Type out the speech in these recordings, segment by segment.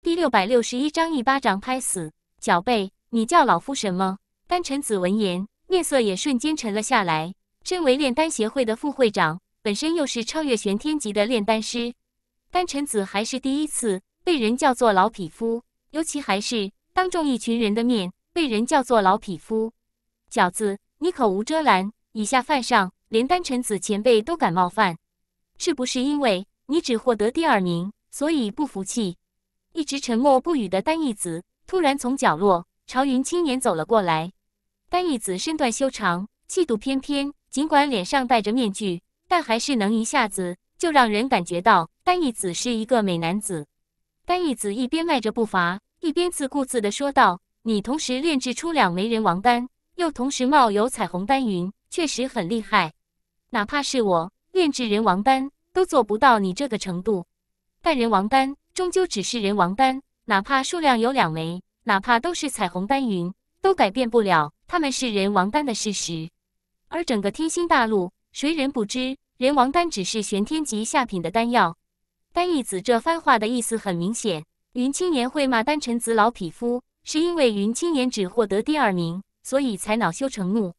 第六百六十一章一巴掌拍死。小贝，你叫老夫什么？丹辰子闻言，面色也瞬间沉了下来。身为炼丹协会的副会长，本身又是超越玄天级的炼丹师，丹辰子还是第一次被人叫做老匹夫，尤其还是当众一群人的面被人叫做老匹夫。饺子，你口无遮拦，以下犯上，连丹辰子前辈都敢冒犯，是不是因为你只获得第二名，所以不服气？一直沉默不语的单义子突然从角落朝云青年走了过来。单义子身段修长，气度翩翩，尽管脸上戴着面具，但还是能一下子就让人感觉到单义子是一个美男子。单义子一边迈着步伐，一边自顾自地说道：“你同时炼制出两枚人王丹，又同时冒有彩虹丹云，确实很厉害。哪怕是我炼制人王丹，都做不到你这个程度。但人王丹……”终究只是人王丹，哪怕数量有两枚，哪怕都是彩虹丹云，都改变不了他们是人王丹的事实。而整个天星大陆，谁人不知人王丹只是玄天级下品的丹药？丹义子这番话的意思很明显，云青年会骂丹尘子老匹夫，是因为云青年只获得第二名，所以才恼羞成怒。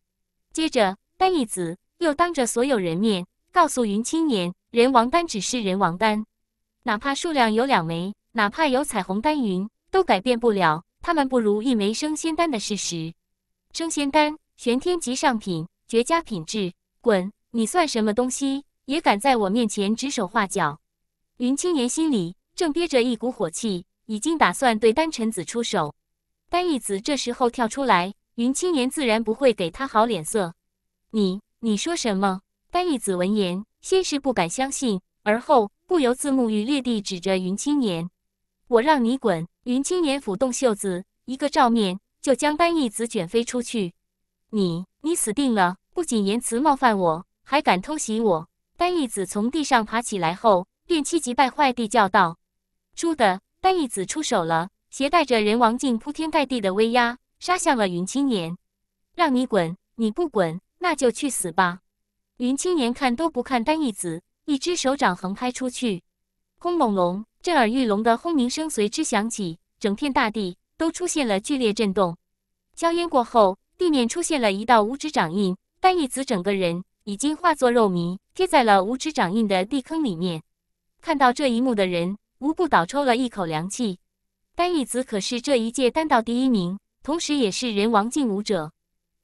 接着，丹义子又当着所有人面告诉云青年，人王丹只是人王丹。哪怕数量有两枚，哪怕有彩虹丹云，都改变不了他们不如一枚升仙丹的事实。升仙丹，玄天级上品，绝佳品质。滚！你算什么东西，也敢在我面前指手画脚？云青年心里正憋着一股火气，已经打算对丹尘子出手。丹玉子这时候跳出来，云青年自然不会给他好脸色。你，你说什么？丹玉子闻言，先是不敢相信。而后不由自目与烈地指着云青年：“我让你滚！”云青年抚动袖子，一个照面就将单义子卷飞出去。“你，你死定了！不仅言辞冒犯我，还敢偷袭我！”单义子从地上爬起来后，便气急败坏地叫道：“猪的！”单义子出手了，携带着人王镜铺天盖地的威压，杀向了云青年。“让你滚！你不滚，那就去死吧！”云青年看都不看单义子。一只手掌横拍出去，轰隆隆，震耳欲聋的轰鸣声随之响起，整片大地都出现了剧烈震动。硝烟过后，地面出现了一道五指掌印，单义子整个人已经化作肉糜，贴在了五指掌印的地坑里面。看到这一幕的人，无不倒抽了一口凉气。单义子可是这一届单道第一名，同时也是人王境武者，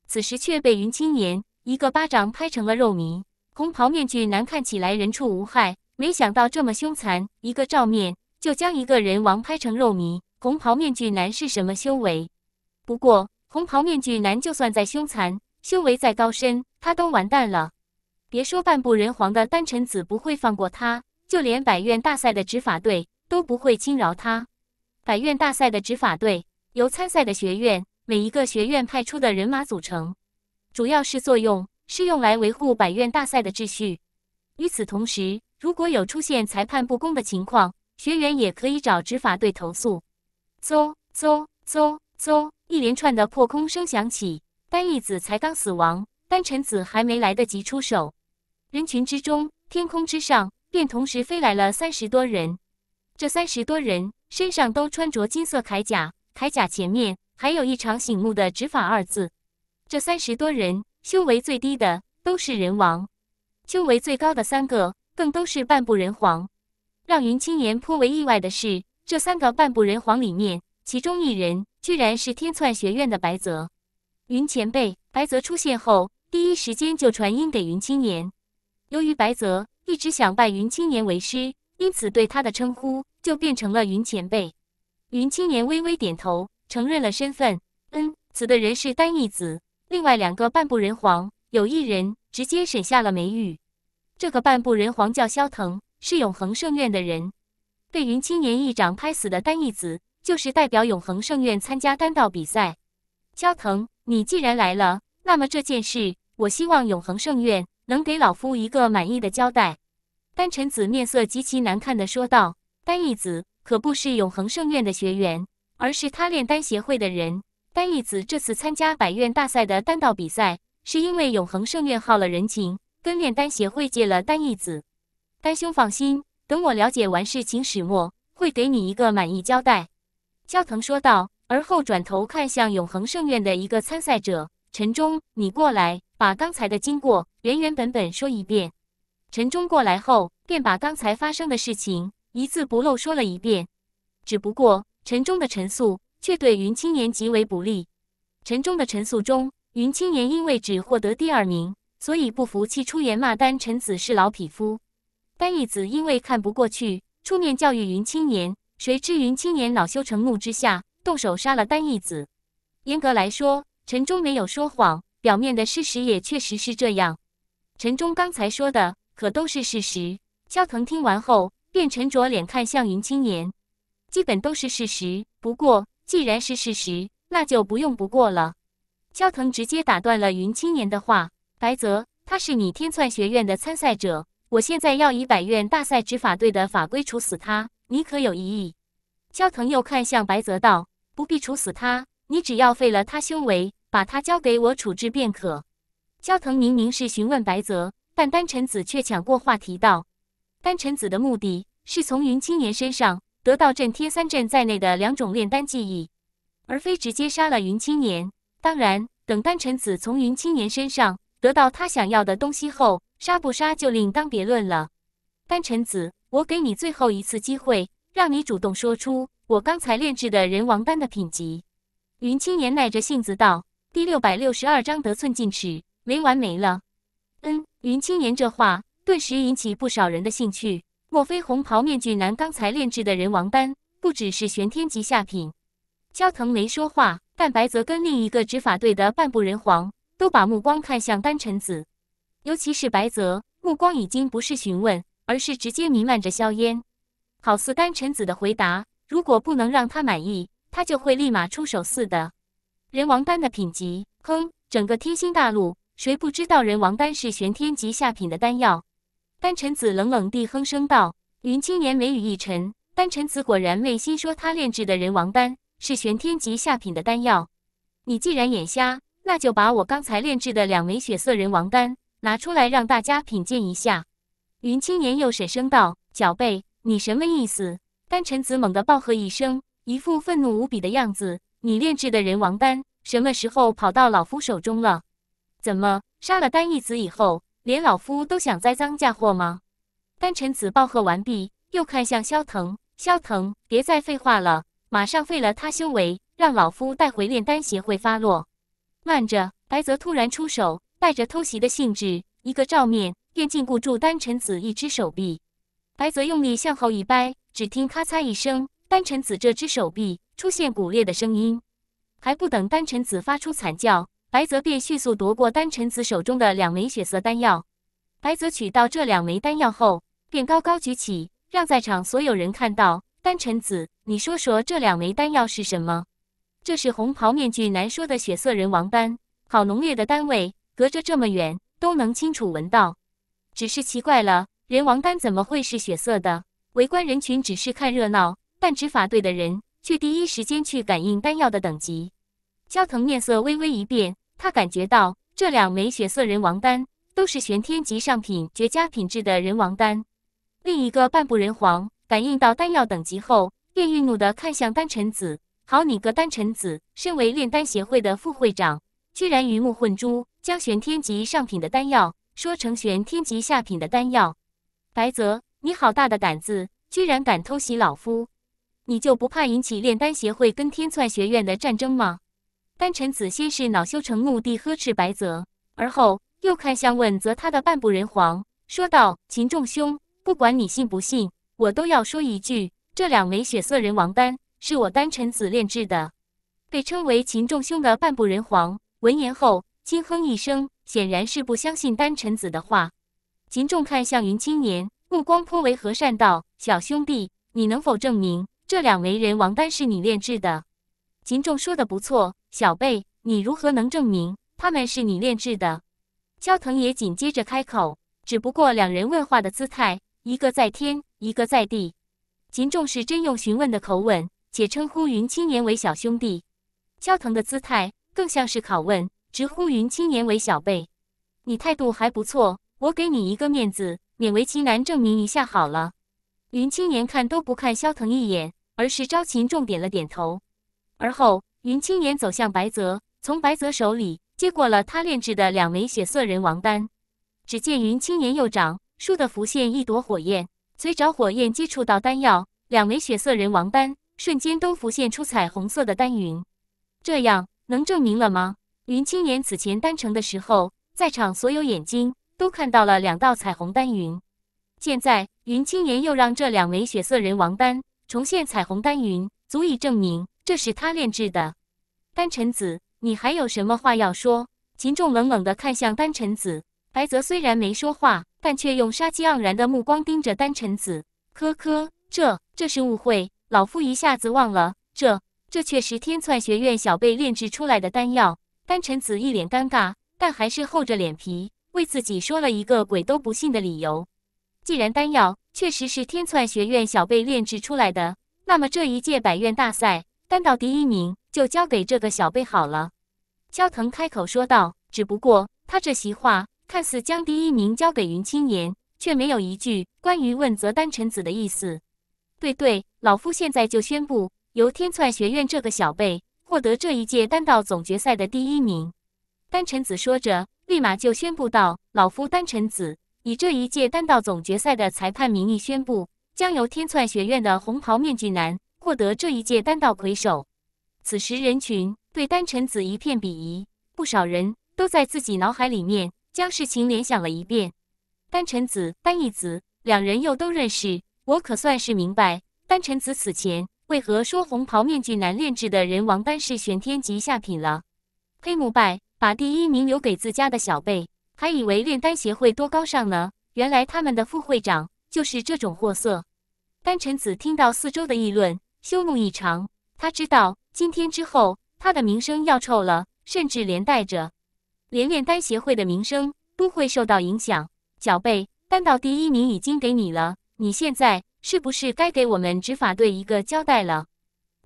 此时却被云青年一个巴掌拍成了肉糜。红袍面具男看起来人畜无害，没想到这么凶残，一个照面就将一个人王拍成肉糜。红袍面具男是什么修为？不过红袍面具男就算再凶残，修为再高深，他都完蛋了。别说半步人皇的丹辰子不会放过他，就连百院大赛的执法队都不会轻饶他。百院大赛的执法队由参赛的学院每一个学院派出的人马组成，主要是作用。是用来维护百院大赛的秩序。与此同时，如果有出现裁判不公的情况，学员也可以找执法队投诉。嗖嗖嗖嗖，一连串的破空声响起。丹义子才刚死亡，丹辰子还没来得及出手，人群之中、天空之上便同时飞来了三十多人。这三十多人身上都穿着金色铠甲，铠甲前面还有一场醒目的“执法”二字。这三十多人。修为最低的都是人王，修为最高的三个更都是半步人皇。让云青年颇为意外的是，这三个半步人皇里面，其中一人居然是天窜学院的白泽云前辈。白泽出现后，第一时间就传音给云青年。由于白泽一直想拜云青年为师，因此对他的称呼就变成了云前辈。云青年微微点头，承认了身份。嗯，此的人是单翼子。另外两个半步人皇，有一人直接审下了梅玉。这个半步人皇叫萧腾，是永恒圣院的人，被云青年一掌拍死的丹逸子，就是代表永恒圣院参加单道比赛。萧腾，你既然来了，那么这件事，我希望永恒圣院能给老夫一个满意的交代。”丹辰子面色极其难看的说道：“丹逸子可不是永恒圣院的学员，而是他炼丹协会的人。”丹义子这次参加百院大赛的单道比赛，是因为永恒圣院耗了人情，跟炼丹协会借了丹义子。丹兄放心，等我了解完事情始末，会给你一个满意交代。”焦腾说道，而后转头看向永恒圣院的一个参赛者：“陈忠，你过来，把刚才的经过原原本本说一遍。”陈忠过来后，便把刚才发生的事情一字不漏说了一遍。只不过，陈忠的陈述。却对云青年极为不利。陈忠的陈述中，云青年因为只获得第二名，所以不服气，出言骂单陈子是老匹夫。单义子因为看不过去，出面教育云青年，谁知云青年恼羞成怒之下，动手杀了单义子。严格来说，陈忠没有说谎，表面的事实也确实是这样。陈忠刚才说的可都是事实。萧腾听完后，便沉着脸看向云青年，基本都是事实，不过。既然是事实，那就不用不过了。焦腾直接打断了云青年的话：“白泽，他是你天窜学院的参赛者，我现在要以百院大赛执法队的法规处死他，你可有异议？”焦腾又看向白泽道：“不必处死他，你只要废了他修为，把他交给我处置便可。”焦腾明明是询问白泽，但丹辰子却抢过话题道：“丹辰子的目的是从云青年身上。”得到震天三阵在内的两种炼丹技艺，而非直接杀了云青年。当然，等丹尘子从云青年身上得到他想要的东西后，杀不杀就另当别论了。丹尘子，我给你最后一次机会，让你主动说出我刚才炼制的人王丹的品级。云青年耐着性子道：“第六百六十二章得寸进尺，没完没了。”嗯，云青年这话顿时引起不少人的兴趣。莫非红袍面具男刚才炼制的人王丹不只是玄天级下品？焦腾没说话，但白泽跟另一个执法队的半步人皇都把目光看向丹尘子，尤其是白泽，目光已经不是询问，而是直接弥漫着硝烟，好似丹尘子的回答如果不能让他满意，他就会立马出手似的。人王丹的品级，哼，整个天星大陆谁不知道人王丹是玄天级下品的丹药？丹辰子冷冷地哼声道：“云青年眉宇一沉，丹辰子果然昧心，说他炼制的人王丹是玄天级下品的丹药。你既然眼瞎，那就把我刚才炼制的两枚血色人王丹拿出来让大家品鉴一下。”云青年又冷声道：“小贝，你什么意思？”丹辰子猛地暴喝一声，一副愤怒无比的样子：“你炼制的人王丹什么时候跑到老夫手中了？怎么杀了丹一子以后？”连老夫都想栽赃嫁祸吗？丹辰子报贺完毕，又看向萧腾。萧腾，别再废话了，马上废了他修为，让老夫带回炼丹协会发落。慢着，白泽突然出手，带着偷袭的性质，一个照面便禁锢住丹辰子一只手臂。白泽用力向后一掰，只听咔嚓一声，丹辰子这只手臂出现骨裂的声音。还不等丹辰子发出惨叫。白泽便迅速夺过丹辰子手中的两枚血色丹药。白泽取到这两枚丹药后，便高高举起，让在场所有人看到。丹辰子，你说说这两枚丹药是什么？这是红袍面具男说的血色人王丹，好浓烈的丹味，隔着这么远都能清楚闻到。只是奇怪了，人王丹怎么会是血色的？围观人群只是看热闹，但执法队的人却第一时间去感应丹药的等级。萧藤面色微微一变。他感觉到这两枚血色人王丹都是玄天级上品、绝佳品质的人王丹。另一个半步人皇感应到丹药等级后，便愠怒的看向丹尘子：“好你个丹尘子，身为炼丹协会的副会长，居然鱼目混珠，将玄天级上品的丹药说成玄天级下品的丹药。白泽，你好大的胆子，居然敢偷袭老夫，你就不怕引起炼丹协会跟天篡学院的战争吗？”丹辰子先是恼羞成怒地呵斥白泽，而后又看向问，责他的半步人皇说道：“秦仲兄，不管你信不信，我都要说一句，这两枚血色人王丹是我丹辰子炼制的。”被称为秦仲兄的半步人皇闻言后轻哼一声，显然是不相信丹辰子的话。秦仲看向云青年，目光颇为和善道：“小兄弟，你能否证明这两枚人王丹是你炼制的？”秦仲说的不错。小贝，你如何能证明他们是你炼制的？萧腾也紧接着开口，只不过两人问话的姿态，一个在天，一个在地。秦仲是真用询问的口吻，且称呼云青年为小兄弟；萧腾的姿态更像是拷问，直呼云青年为小贝。你态度还不错，我给你一个面子，勉为其难证明一下好了。云青年看都不看萧腾一眼，而是朝秦仲点了点头，而后。云青年走向白泽，从白泽手里接过了他炼制的两枚血色人王丹。只见云青年右掌倏地浮现一朵火焰，随着火焰接触到丹药，两枚血色人王丹瞬间都浮现出彩虹色的丹云。这样能证明了吗？云青年此前丹成的时候，在场所有眼睛都看到了两道彩虹丹云。现在云青年又让这两枚血色人王丹重现彩虹丹云，足以证明。这是他炼制的，丹辰子，你还有什么话要说？秦仲冷冷的看向丹辰子，白泽虽然没说话，但却用杀机盎然的目光盯着丹辰子。咳咳，这这是误会，老夫一下子忘了，这这确实天篡学院小辈炼制出来的丹药。丹辰子一脸尴尬，但还是厚着脸皮为自己说了一个鬼都不信的理由。既然丹药确实是天篡学院小辈炼制出来的，那么这一届百院大赛。单道第一名就交给这个小辈好了。”焦腾开口说道。只不过他这席话看似将第一名交给云青岩，却没有一句关于问责丹辰子的意思。对对，老夫现在就宣布，由天篡学院这个小辈获得这一届单道总决赛的第一名。”丹辰子说着，立马就宣布道：“老夫丹辰子，以这一届单道总决赛的裁判名义宣布，将由天篡学院的红袍面具男。”获得这一届丹道魁首，此时人群对丹辰子一片鄙夷，不少人都在自己脑海里面将事情联想了一遍。丹辰子、丹义子两人又都认识，我可算是明白丹辰子此前为何说红袍面具男炼制的人王丹是玄天级下品了。黑木拜把第一名留给自家的小辈，还以为炼丹协会多高尚呢，原来他们的副会长就是这种货色。丹辰子听到四周的议论。羞怒异常，他知道今天之后，他的名声要臭了，甚至连带着，连炼丹协会的名声都会受到影响。小贝，丹道第一名已经给你了，你现在是不是该给我们执法队一个交代了？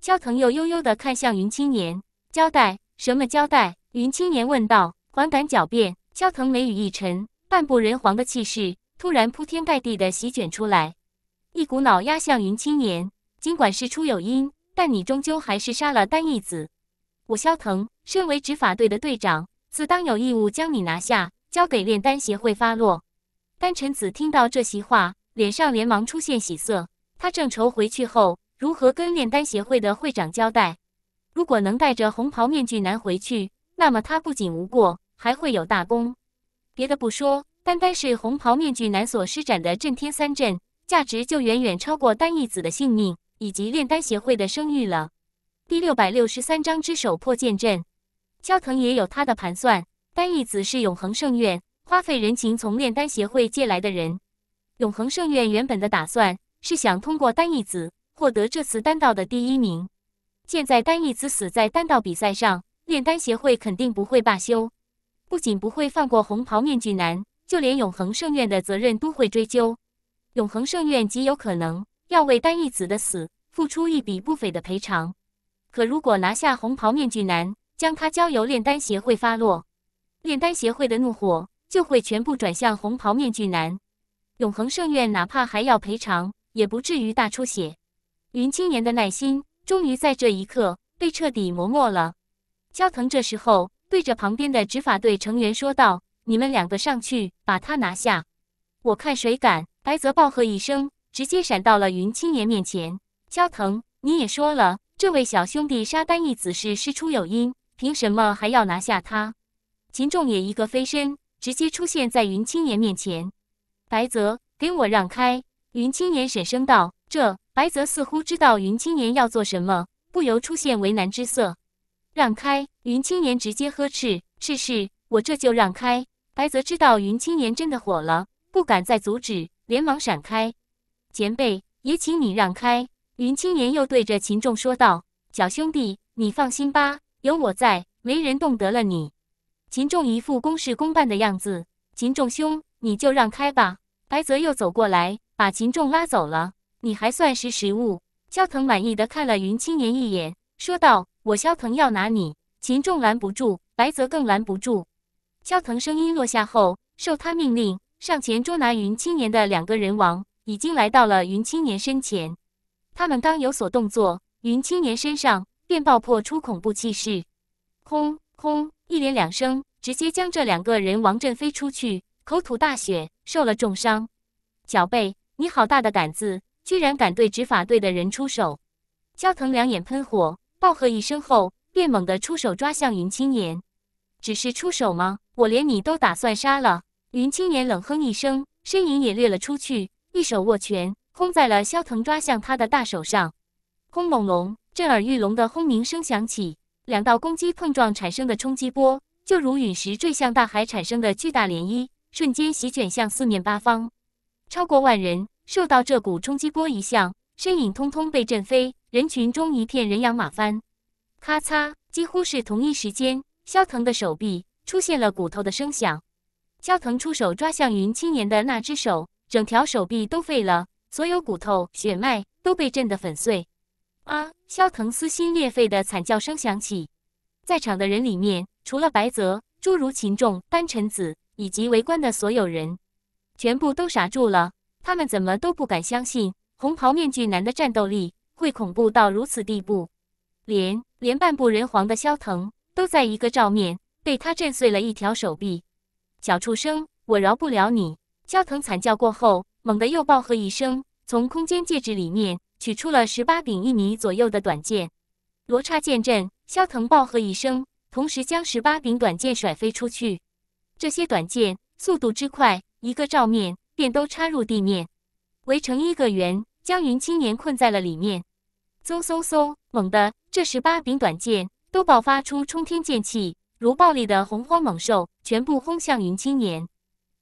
萧腾又悠悠地看向云青年，交代什么交代？云青年问道，还敢狡辩？萧腾眉宇一沉，半步人皇的气势突然铺天盖地地席卷出来，一股脑压向云青年。尽管事出有因，但你终究还是杀了丹义子。我萧腾身为执法队的队长，自当有义务将你拿下，交给炼丹协会发落。丹辰子听到这席话，脸上连忙出现喜色。他正愁回去后如何跟炼丹协会的会长交代，如果能带着红袍面具男回去，那么他不仅无过，还会有大功。别的不说，单单是红袍面具男所施展的震天三阵，价值就远远超过丹义子的性命。以及炼丹协会的声誉了。第六百六十三章之首破剑阵，萧腾也有他的盘算。丹义子是永恒圣院花费人情从炼丹协会借来的人。永恒圣院原本的打算是想通过丹义子获得这次丹道的第一名。现在丹义子死在丹道比赛上，炼丹协会肯定不会罢休，不仅不会放过红袍面具男，就连永恒圣院的责任都会追究。永恒圣院极有可能。要为丹一子的死付出一笔不菲的赔偿，可如果拿下红袍面具男，将他交由炼丹协会发落，炼丹协会的怒火就会全部转向红袍面具男。永恒圣院哪怕还要赔偿，也不至于大出血。云青年的耐心终于在这一刻被彻底磨没了。焦腾这时候对着旁边的执法队成员说道：“你们两个上去把他拿下，我看谁敢！”白泽暴喝一声。直接闪到了云青岩面前。萧腾，你也说了，这位小兄弟杀丹毅子是事出有因，凭什么还要拿下他？秦仲也一个飞身，直接出现在云青岩面前。白泽，给我让开！云青岩沈声道。这白泽似乎知道云青岩要做什么，不由出现为难之色。让开！云青岩直接呵斥。是是，我这就让开。白泽知道云青岩真的火了，不敢再阻止，连忙闪开。前辈，也请你让开。”云青年又对着秦仲说道：“小兄弟，你放心吧，有我在，没人动得了你。”秦仲一副公事公办的样子：“秦仲兄，你就让开吧。”白泽又走过来，把秦仲拉走了。你还算识时务。萧腾满意的看了云青年一眼，说道：“我萧腾要拿你，秦仲拦不住，白泽更拦不住。”萧腾声音落下后，受他命令上前捉拿云青年的两个人王。已经来到了云青年身前，他们刚有所动作，云青年身上便爆破出恐怖气势，轰轰一连两声，直接将这两个人王震飞出去，口吐大血，受了重伤。小贝，你好大的胆子，居然敢对执法队的人出手！焦腾两眼喷火，暴喝一声后，便猛地出手抓向云青年。只是出手吗？我连你都打算杀了！云青年冷哼一声，身影也掠了出去。一手握拳轰在了萧腾抓向他的大手上，轰隆隆，震耳欲聋的轰鸣声响起，两道攻击碰撞产生的冲击波，就如陨石坠向大海产生的巨大涟漪，瞬间席卷向四面八方。超过万人受到这股冲击波一向，身影通通被震飞，人群中一片人仰马翻。咔嚓，几乎是同一时间，萧腾的手臂出现了骨头的声响。萧腾出手抓向云青年的那只手。整条手臂都废了，所有骨头、血脉都被震得粉碎。啊！萧腾撕心裂肺的惨叫声响起，在场的人里面，除了白泽、诸如秦仲、丹辰子以及围观的所有人，全部都傻住了。他们怎么都不敢相信，红袍面具男的战斗力会恐怖到如此地步，连连半步人皇的萧腾，都在一个照面被他震碎了一条手臂。小畜生，我饶不了你！萧腾惨叫过后，猛地又暴喝一声，从空间戒指里面取出了十八柄一米左右的短剑，罗刹剑阵。萧腾暴喝一声，同时将十八柄短剑甩飞出去。这些短剑速度之快，一个照面便都插入地面，围成一个圆，将云青年困在了里面。嗖嗖嗖！猛地，这十八柄短剑都爆发出冲天剑气，如暴力的洪荒猛兽，全部轰向云青年。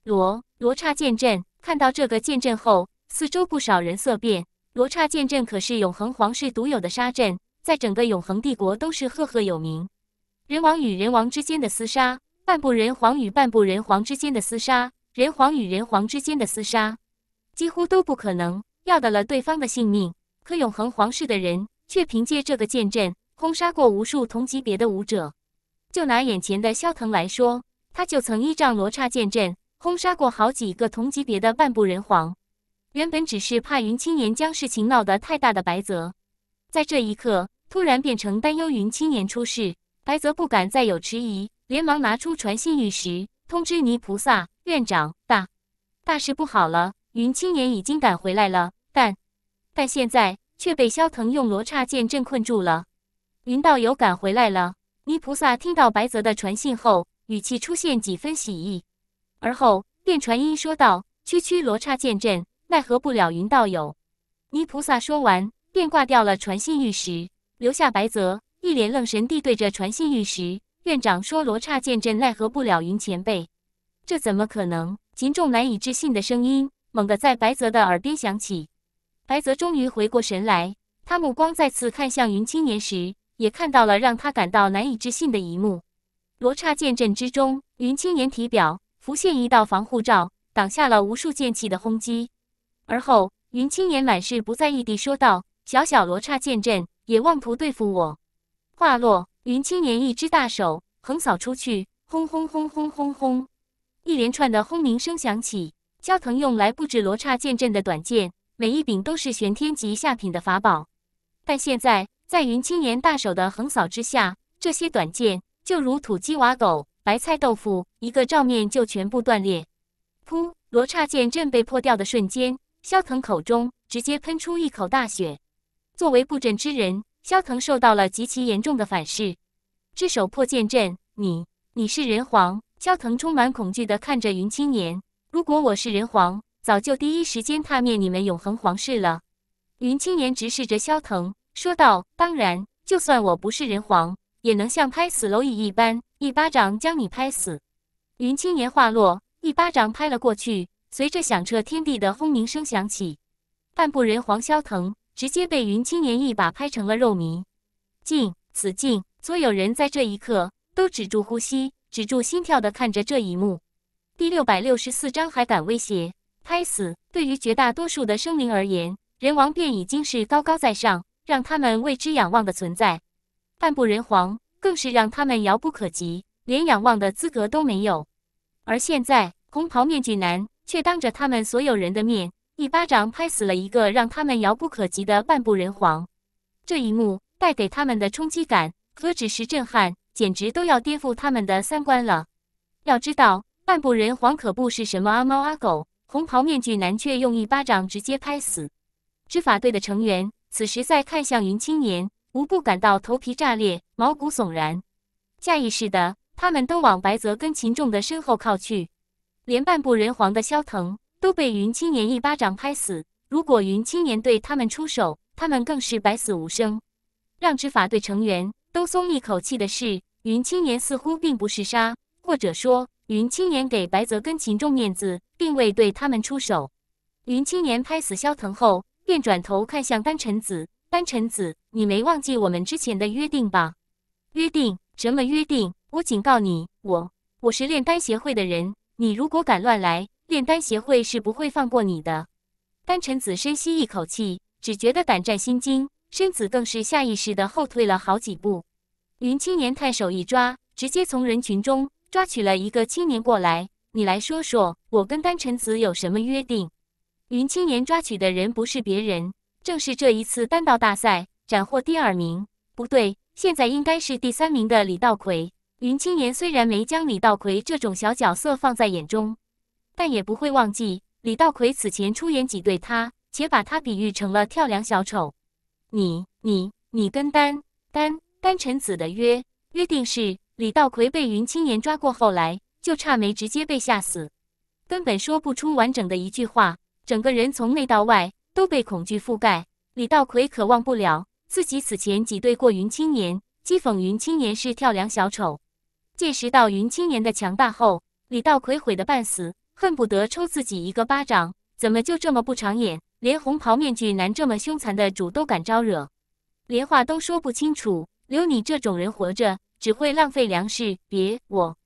罗。罗刹剑阵，看到这个剑阵后，四周不少人色变。罗刹剑阵可是永恒皇室独有的杀阵，在整个永恒帝国都是赫赫有名。人王与人王之间的厮杀，半步人皇与半步人皇之间的厮杀，人皇与人皇之间的厮杀，几乎都不可能要得了对方的性命。可永恒皇室的人却凭借这个剑阵轰杀过无数同级别的武者。就拿眼前的萧腾来说，他就曾依仗罗刹剑阵。轰杀过好几个同级别的半步人皇，原本只是怕云青年将事情闹得太大的白泽，在这一刻突然变成担忧云青年出事。白泽不敢再有迟疑，连忙拿出传信玉石，通知泥菩萨院长大大事不好了，云青年已经赶回来了，但但现在却被萧腾用罗刹剑阵困住了。云道友赶回来了，泥菩萨听到白泽的传信后，语气出现几分喜意。而后便传音说道：“区区罗刹剑阵奈何不了云道友。”泥菩萨说完便挂掉了传信玉石，留下白泽一脸愣神地对着传信玉石院长说：“罗刹剑阵奈何不了云前辈，这怎么可能？”秦仲难以置信的声音猛地在白泽的耳边响起。白泽终于回过神来，他目光再次看向云青年时，也看到了让他感到难以置信的一幕：罗刹剑阵之中，云青年体表。浮现一道防护罩，挡下了无数剑气的轰击。而后，云青岩满是不在意地说道：“小小罗刹剑阵，也妄图对付我？”话落，云青岩一只大手横扫出去，轰轰轰轰轰轰，一连串的轰鸣声响起。焦腾用来布置罗刹剑阵的短剑，每一柄都是玄天级下品的法宝，但现在在云青岩大手的横扫之下，这些短剑就如土鸡瓦狗。白菜豆腐一个照面就全部断裂，噗！罗刹剑阵被破掉的瞬间，萧腾口中直接喷出一口大血。作为布阵之人，萧腾受到了极其严重的反噬。之手破剑阵，你你是人皇？萧腾充满恐惧地看着云青年。如果我是人皇，早就第一时间踏灭你们永恒皇室了。云青年直视着萧腾说道：“当然，就算我不是人皇，也能像拍死蝼蚁一般。”一巴掌将你拍死！云青年话落，一巴掌拍了过去，随着响彻天地的轰鸣声响起，半步人皇萧腾直接被云青年一把拍成了肉泥。静，死静！所有人在这一刻都止住呼吸，止住心跳的看着这一幕。第六百六十四章还敢威胁？拍死！对于绝大多数的生灵而言，人王便已经是高高在上，让他们为之仰望的存在。半步人皇。更是让他们遥不可及，连仰望的资格都没有。而现在，红袍面具男却当着他们所有人的面，一巴掌拍死了一个让他们遥不可及的半步人皇。这一幕带给他们的冲击感，何止是震撼，简直都要颠覆他们的三观了。要知道，半步人皇可不是什么阿猫阿狗，红袍面具男却用一巴掌直接拍死。执法队的成员此时在看向云青年。无不感到头皮炸裂、毛骨悚然，下意识的，他们都往白泽跟秦仲的身后靠去。连半步人皇的萧腾都被云青年一巴掌拍死，如果云青年对他们出手，他们更是百死无生。让执法队成员都松一口气的是，云青年似乎并不是杀，或者说云青年给白泽跟秦仲面子，并未对他们出手。云青年拍死萧腾后，便转头看向丹辰子，丹辰子。你没忘记我们之前的约定吧？约定什么约定？我警告你，我我是炼丹协会的人，你如果敢乱来，炼丹协会是不会放过你的。丹辰子深吸一口气，只觉得胆战心惊，身子更是下意识的后退了好几步。云青年探手一抓，直接从人群中抓取了一个青年过来。你来说说，我跟丹辰子有什么约定？云青年抓取的人不是别人，正是这一次丹道大赛。斩获第二名，不对，现在应该是第三名的李道奎。云青岩虽然没将李道奎这种小角色放在眼中，但也不会忘记李道奎此前出言挤兑他，且把他比喻成了跳梁小丑。你你你跟丹丹丹辰子的约约定是李道奎被云青岩抓过，后来就差没直接被吓死，根本说不出完整的一句话，整个人从内到外都被恐惧覆盖。李道奎可忘不了。自己此前挤兑过云青年，讥讽云青年是跳梁小丑。见识到云青年的强大后，李道奎悔得半死，恨不得抽自己一个巴掌。怎么就这么不长眼？连红袍面具男这么凶残的主都敢招惹，连话都说不清楚。留你这种人活着，只会浪费粮食。别我，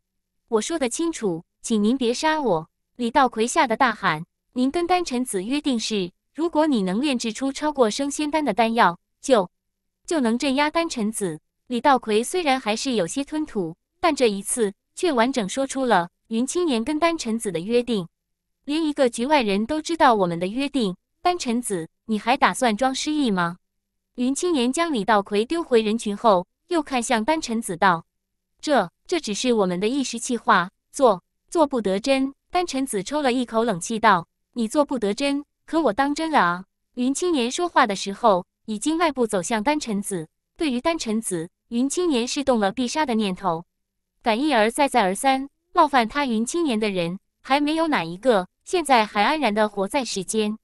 我说的清楚，请您别杀我。李道奎吓得大喊：“您跟丹辰子约定是，如果你能炼制出超过升仙丹的丹药，就。”就能镇压丹尘子。李道奎虽然还是有些吞吐，但这一次却完整说出了云青年跟丹尘子的约定。连一个局外人都知道我们的约定，丹尘子，你还打算装失忆吗？云青年将李道奎丢回人群后，又看向丹尘子道：“这这只是我们的一时气话，做做不得真。”丹尘子抽了一口冷气道：“你做不得真，可我当真了啊！”云青年说话的时候。已经迈步走向丹辰子。对于丹辰子，云青年是动了必杀的念头。敢一而再、再而三冒犯他云青年的人，还没有哪一个现在还安然的活在世间。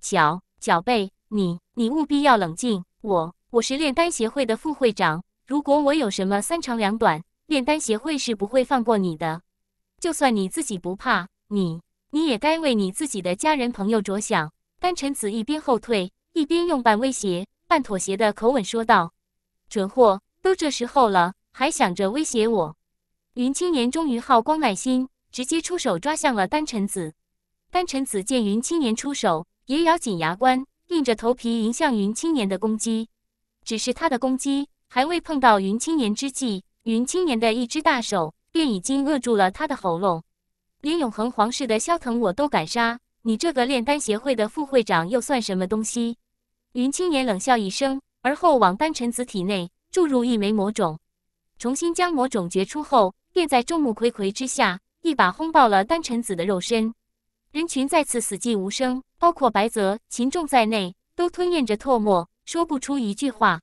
脚脚背，你你务必要冷静。我我是炼丹协会的副会长，如果我有什么三长两短，炼丹协会是不会放过你的。就算你自己不怕，你你也该为你自己的家人朋友着想。丹辰子一边后退。一边用半威胁、半妥协的口吻说道：“蠢货，都这时候了，还想着威胁我？”云青年终于耗光耐心，直接出手抓向了丹辰子。丹辰子见云青年出手，也咬紧牙关，硬着头皮迎向云青年的攻击。只是他的攻击还未碰到云青年之际，云青年的一只大手便已经扼住了他的喉咙。连永恒皇室的萧腾我都敢杀，你这个炼丹协会的副会长又算什么东西？云青年冷笑一声，而后往丹尘子体内注入一枚魔种，重新将魔种掘出后，便在众目睽睽之下，一把轰爆了丹尘子的肉身。人群再次死寂无声，包括白泽、秦仲在内，都吞咽着唾沫，说不出一句话。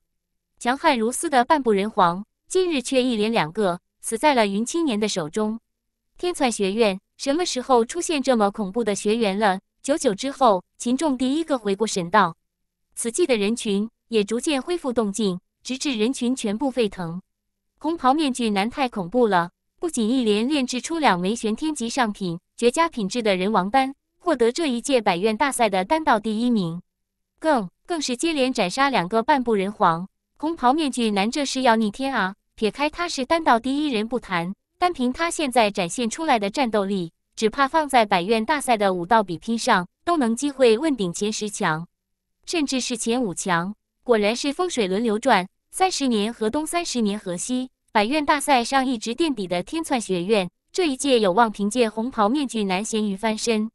强悍如斯的半步人皇，今日却一连两个死在了云青年的手中。天窜学院什么时候出现这么恐怖的学员了？久久之后，秦仲第一个回过神道。此际的人群也逐渐恢复动静，直至人群全部沸腾。红袍面具男太恐怖了，不仅一连炼制出两枚玄天级上品、绝佳品质的人王丹，获得这一届百院大赛的丹道第一名，更更是接连斩杀两个半步人皇。红袍面具男这是要逆天啊！撇开他是丹道第一人不谈，单凭他现在展现出来的战斗力，只怕放在百院大赛的武道比拼上，都能机会问鼎前十强。甚至是前五强，果然是风水轮流转，三十年河东，三十年河西。百院大赛上一直垫底的天篡学院，这一届有望凭借红袍面具男咸鱼翻身。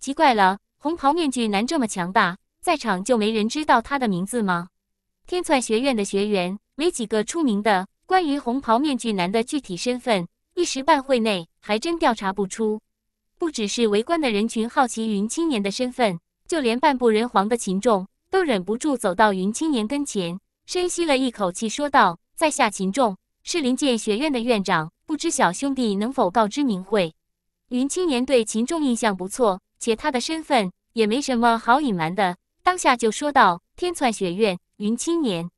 奇怪了，红袍面具男这么强大，在场就没人知道他的名字吗？天篡学院的学员没几个出名的，关于红袍面具男的具体身份，一时半会内还真调查不出。不只是围观的人群好奇云青年的身份。就连半步人皇的秦仲都忍不住走到云青年跟前，深吸了一口气，说道：“在下秦仲，是灵剑学院的院长，不知小兄弟能否告知明慧？”云青年对秦仲印象不错，且他的身份也没什么好隐瞒的，当下就说道：“天篡学院，云青年。”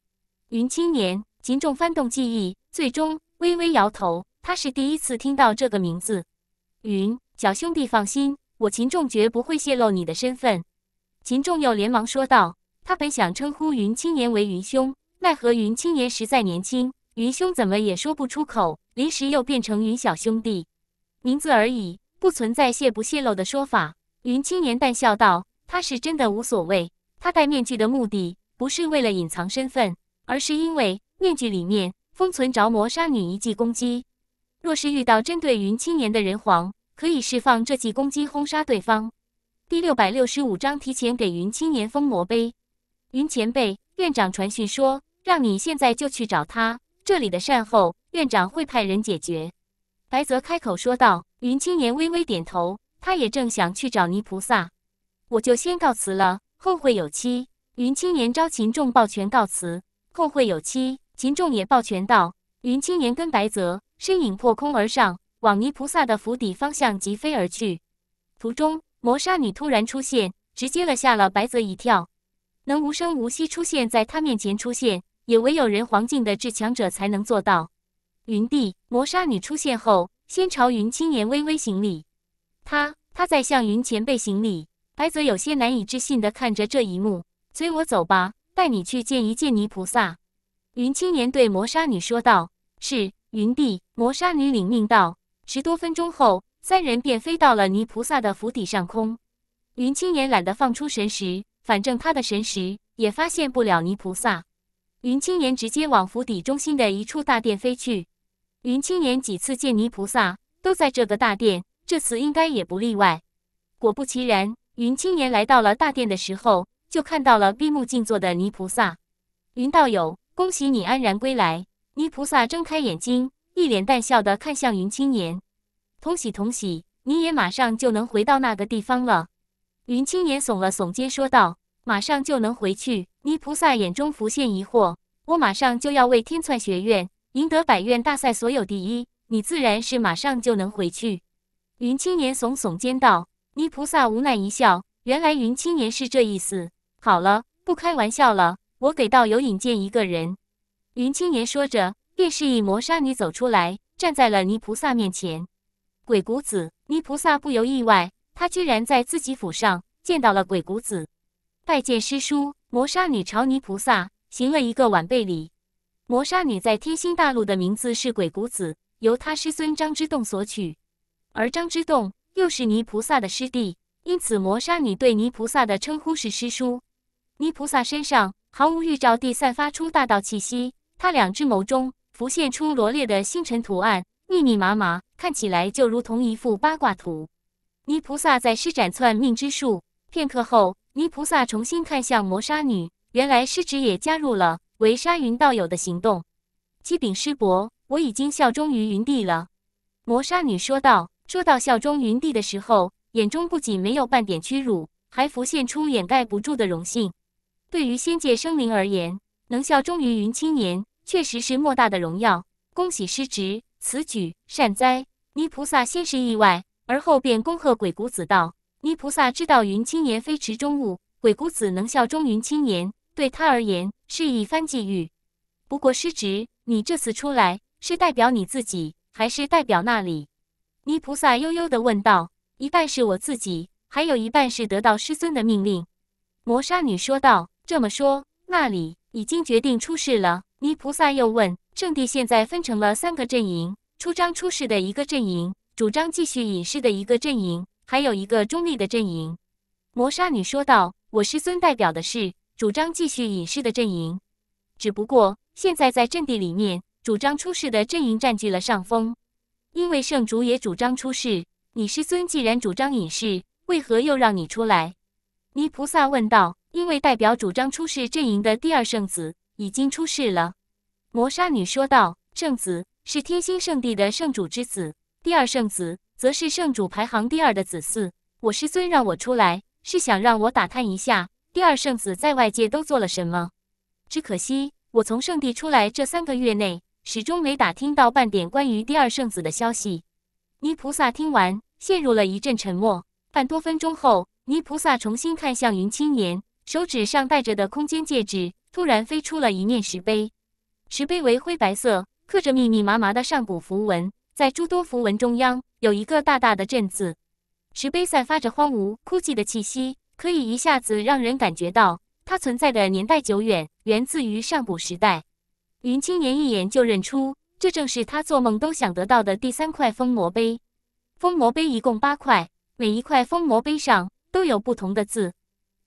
云青年，秦仲翻动记忆，最终微微摇头，他是第一次听到这个名字。云小兄弟放心，我秦仲绝不会泄露你的身份。秦仲又连忙说道：“他本想称呼云青年为云兄，奈何云青年实在年轻，云兄怎么也说不出口，临时又变成云小兄弟。名字而已，不存在泄不泄露的说法。”云青年淡笑道：“他是真的无所谓。他戴面具的目的，不是为了隐藏身份，而是因为面具里面封存着魔杀女一记攻击。若是遇到针对云青年的人皇，可以释放这记攻击轰杀对方。”第六百六十五章提前给云青年封魔碑。云前辈，院长传讯说，让你现在就去找他。这里的善后，院长会派人解决。白泽开口说道。云青年微微点头，他也正想去找泥菩萨，我就先告辞了，后会有期。云青年朝秦仲抱拳告辞，后会有期。秦仲也抱拳道。云青年跟白泽身影破空而上，往泥菩萨的府邸方向疾飞而去。途中。魔煞女突然出现，直接了吓了白泽一跳。能无声无息出现在他面前出现，也唯有人皇境的至强者才能做到。云帝，魔煞女出现后，先朝云青年微微行礼。他他在向云前辈行礼。白泽有些难以置信的看着这一幕。随我走吧，带你去见一见泥菩萨。云青年对魔煞女说道。是，云帝。魔煞女领命道。十多分钟后。三人便飞到了泥菩萨的府邸上空。云青年懒得放出神识，反正他的神识也发现不了泥菩萨。云青年直接往府邸中心的一处大殿飞去。云青年几次见泥菩萨都在这个大殿，这次应该也不例外。果不其然，云青年来到了大殿的时候，就看到了闭目静坐的泥菩萨。云道友，恭喜你安然归来！泥菩萨睁开眼睛，一脸淡笑的看向云青年。同喜同喜，你也马上就能回到那个地方了。云青岩耸了耸肩，说道：“马上就能回去。”泥菩萨眼中浮现疑惑：“我马上就要为天窜学院赢得百院大赛所有第一，你自然是马上就能回去。”云青岩耸耸肩道。泥菩萨无奈一笑：“原来云青岩是这意思。”好了，不开玩笑了，我给道友引荐一个人。”云青年说着，便示意魔沙女走出来，站在了泥菩萨面前。鬼谷子泥菩萨不由意外，他居然在自己府上见到了鬼谷子。拜见师叔，魔杀女朝泥菩萨行了一个晚辈礼。魔杀女在天星大陆的名字是鬼谷子，由他师孙张之洞所取，而张之洞又是泥菩萨的师弟，因此魔杀女对泥菩萨的称呼是师叔。泥菩萨身上毫无预兆地散发出大道气息，他两只眸中浮现出罗列的星辰图案。密密麻麻，看起来就如同一幅八卦图。泥菩萨在施展算命之术，片刻后，泥菩萨重新看向魔杀女，原来师侄也加入了为沙云道友的行动。七禀师伯，我已经效忠于云帝了。”魔杀女说道。说到效忠云帝的时候，眼中不仅没有半点屈辱，还浮现出掩盖不住的荣幸。对于仙界生灵而言，能效忠于云青年，确实是莫大的荣耀。恭喜师侄。此举善哉！泥菩萨先是意外，而后便恭贺鬼谷子道：“泥菩萨知道云青年非池中物，鬼谷子能效忠云青年，对他而言是一番际遇。不过师侄，你这次出来是代表你自己，还是代表那里？”泥菩萨悠悠地问道。“一半是我自己，还有一半是得到师尊的命令。”魔沙女说道。“这么说，那里已经决定出事了？”泥菩萨又问。圣地现在分成了三个阵营：出张出世的一个阵营，主张继续隐世的一个阵营，还有一个中立的阵营。魔杀女说道：“我师尊代表的是主张继续隐世的阵营，只不过现在在阵地里面，主张出世的阵营占据了上风，因为圣主也主张出世。你师尊既然主张隐世，为何又让你出来？”尼菩萨问道：“因为代表主张出世阵营的第二圣子已经出世了。”魔杀女说道：“圣子是天心圣地的圣主之子，第二圣子则是圣主排行第二的子嗣。我师尊让我出来，是想让我打探一下第二圣子在外界都做了什么。只可惜我从圣地出来这三个月内，始终没打听到半点关于第二圣子的消息。”泥菩萨听完，陷入了一阵沉默。半多分钟后，泥菩萨重新看向云青年，手指上戴着的空间戒指突然飞出了一面石碑。石碑为灰白色，刻着密密麻麻的上古符文，在诸多符文中央有一个大大的“镇”字。石碑散发着荒芜、枯寂的气息，可以一下子让人感觉到它存在的年代久远，源自于上古时代。云青年一眼就认出，这正是他做梦都想得到的第三块封魔碑。封魔碑一共八块，每一块封魔碑上都有不同的字，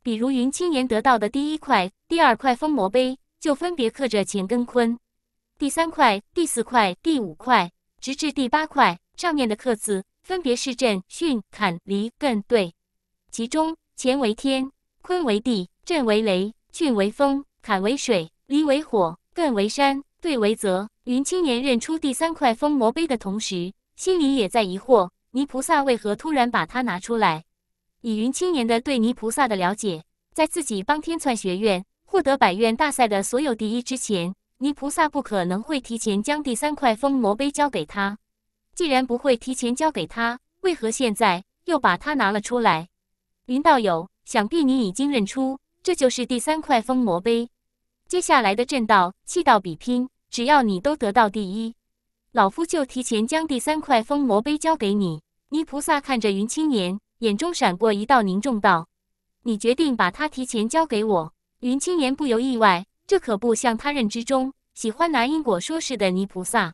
比如云青年得到的第一块、第二块封魔碑。就分别刻着乾、跟坤，第三块、第四块、第五块，直至第八块上面的刻字分别是震、巽、坎、离、艮、兑。其中，乾为天，坤为地，震为雷，巽为风，坎为水，离为火，艮为山，兑为泽。云青年认出第三块封魔碑的同时，心里也在疑惑：泥菩萨为何突然把它拿出来？以云青年的对泥菩萨的了解，在自己帮天篡学院。获得百院大赛的所有第一之前，泥菩萨不可能会提前将第三块封魔碑交给他。既然不会提前交给他，为何现在又把它拿了出来？云道友，想必你已经认出，这就是第三块封魔碑。接下来的阵道、气道比拼，只要你都得到第一，老夫就提前将第三块封魔碑交给你。泥菩萨看着云青年，眼中闪过一道凝重，道：“你决定把它提前交给我。”云青言不由意外，这可不像他认知中喜欢拿因果说事的泥菩萨。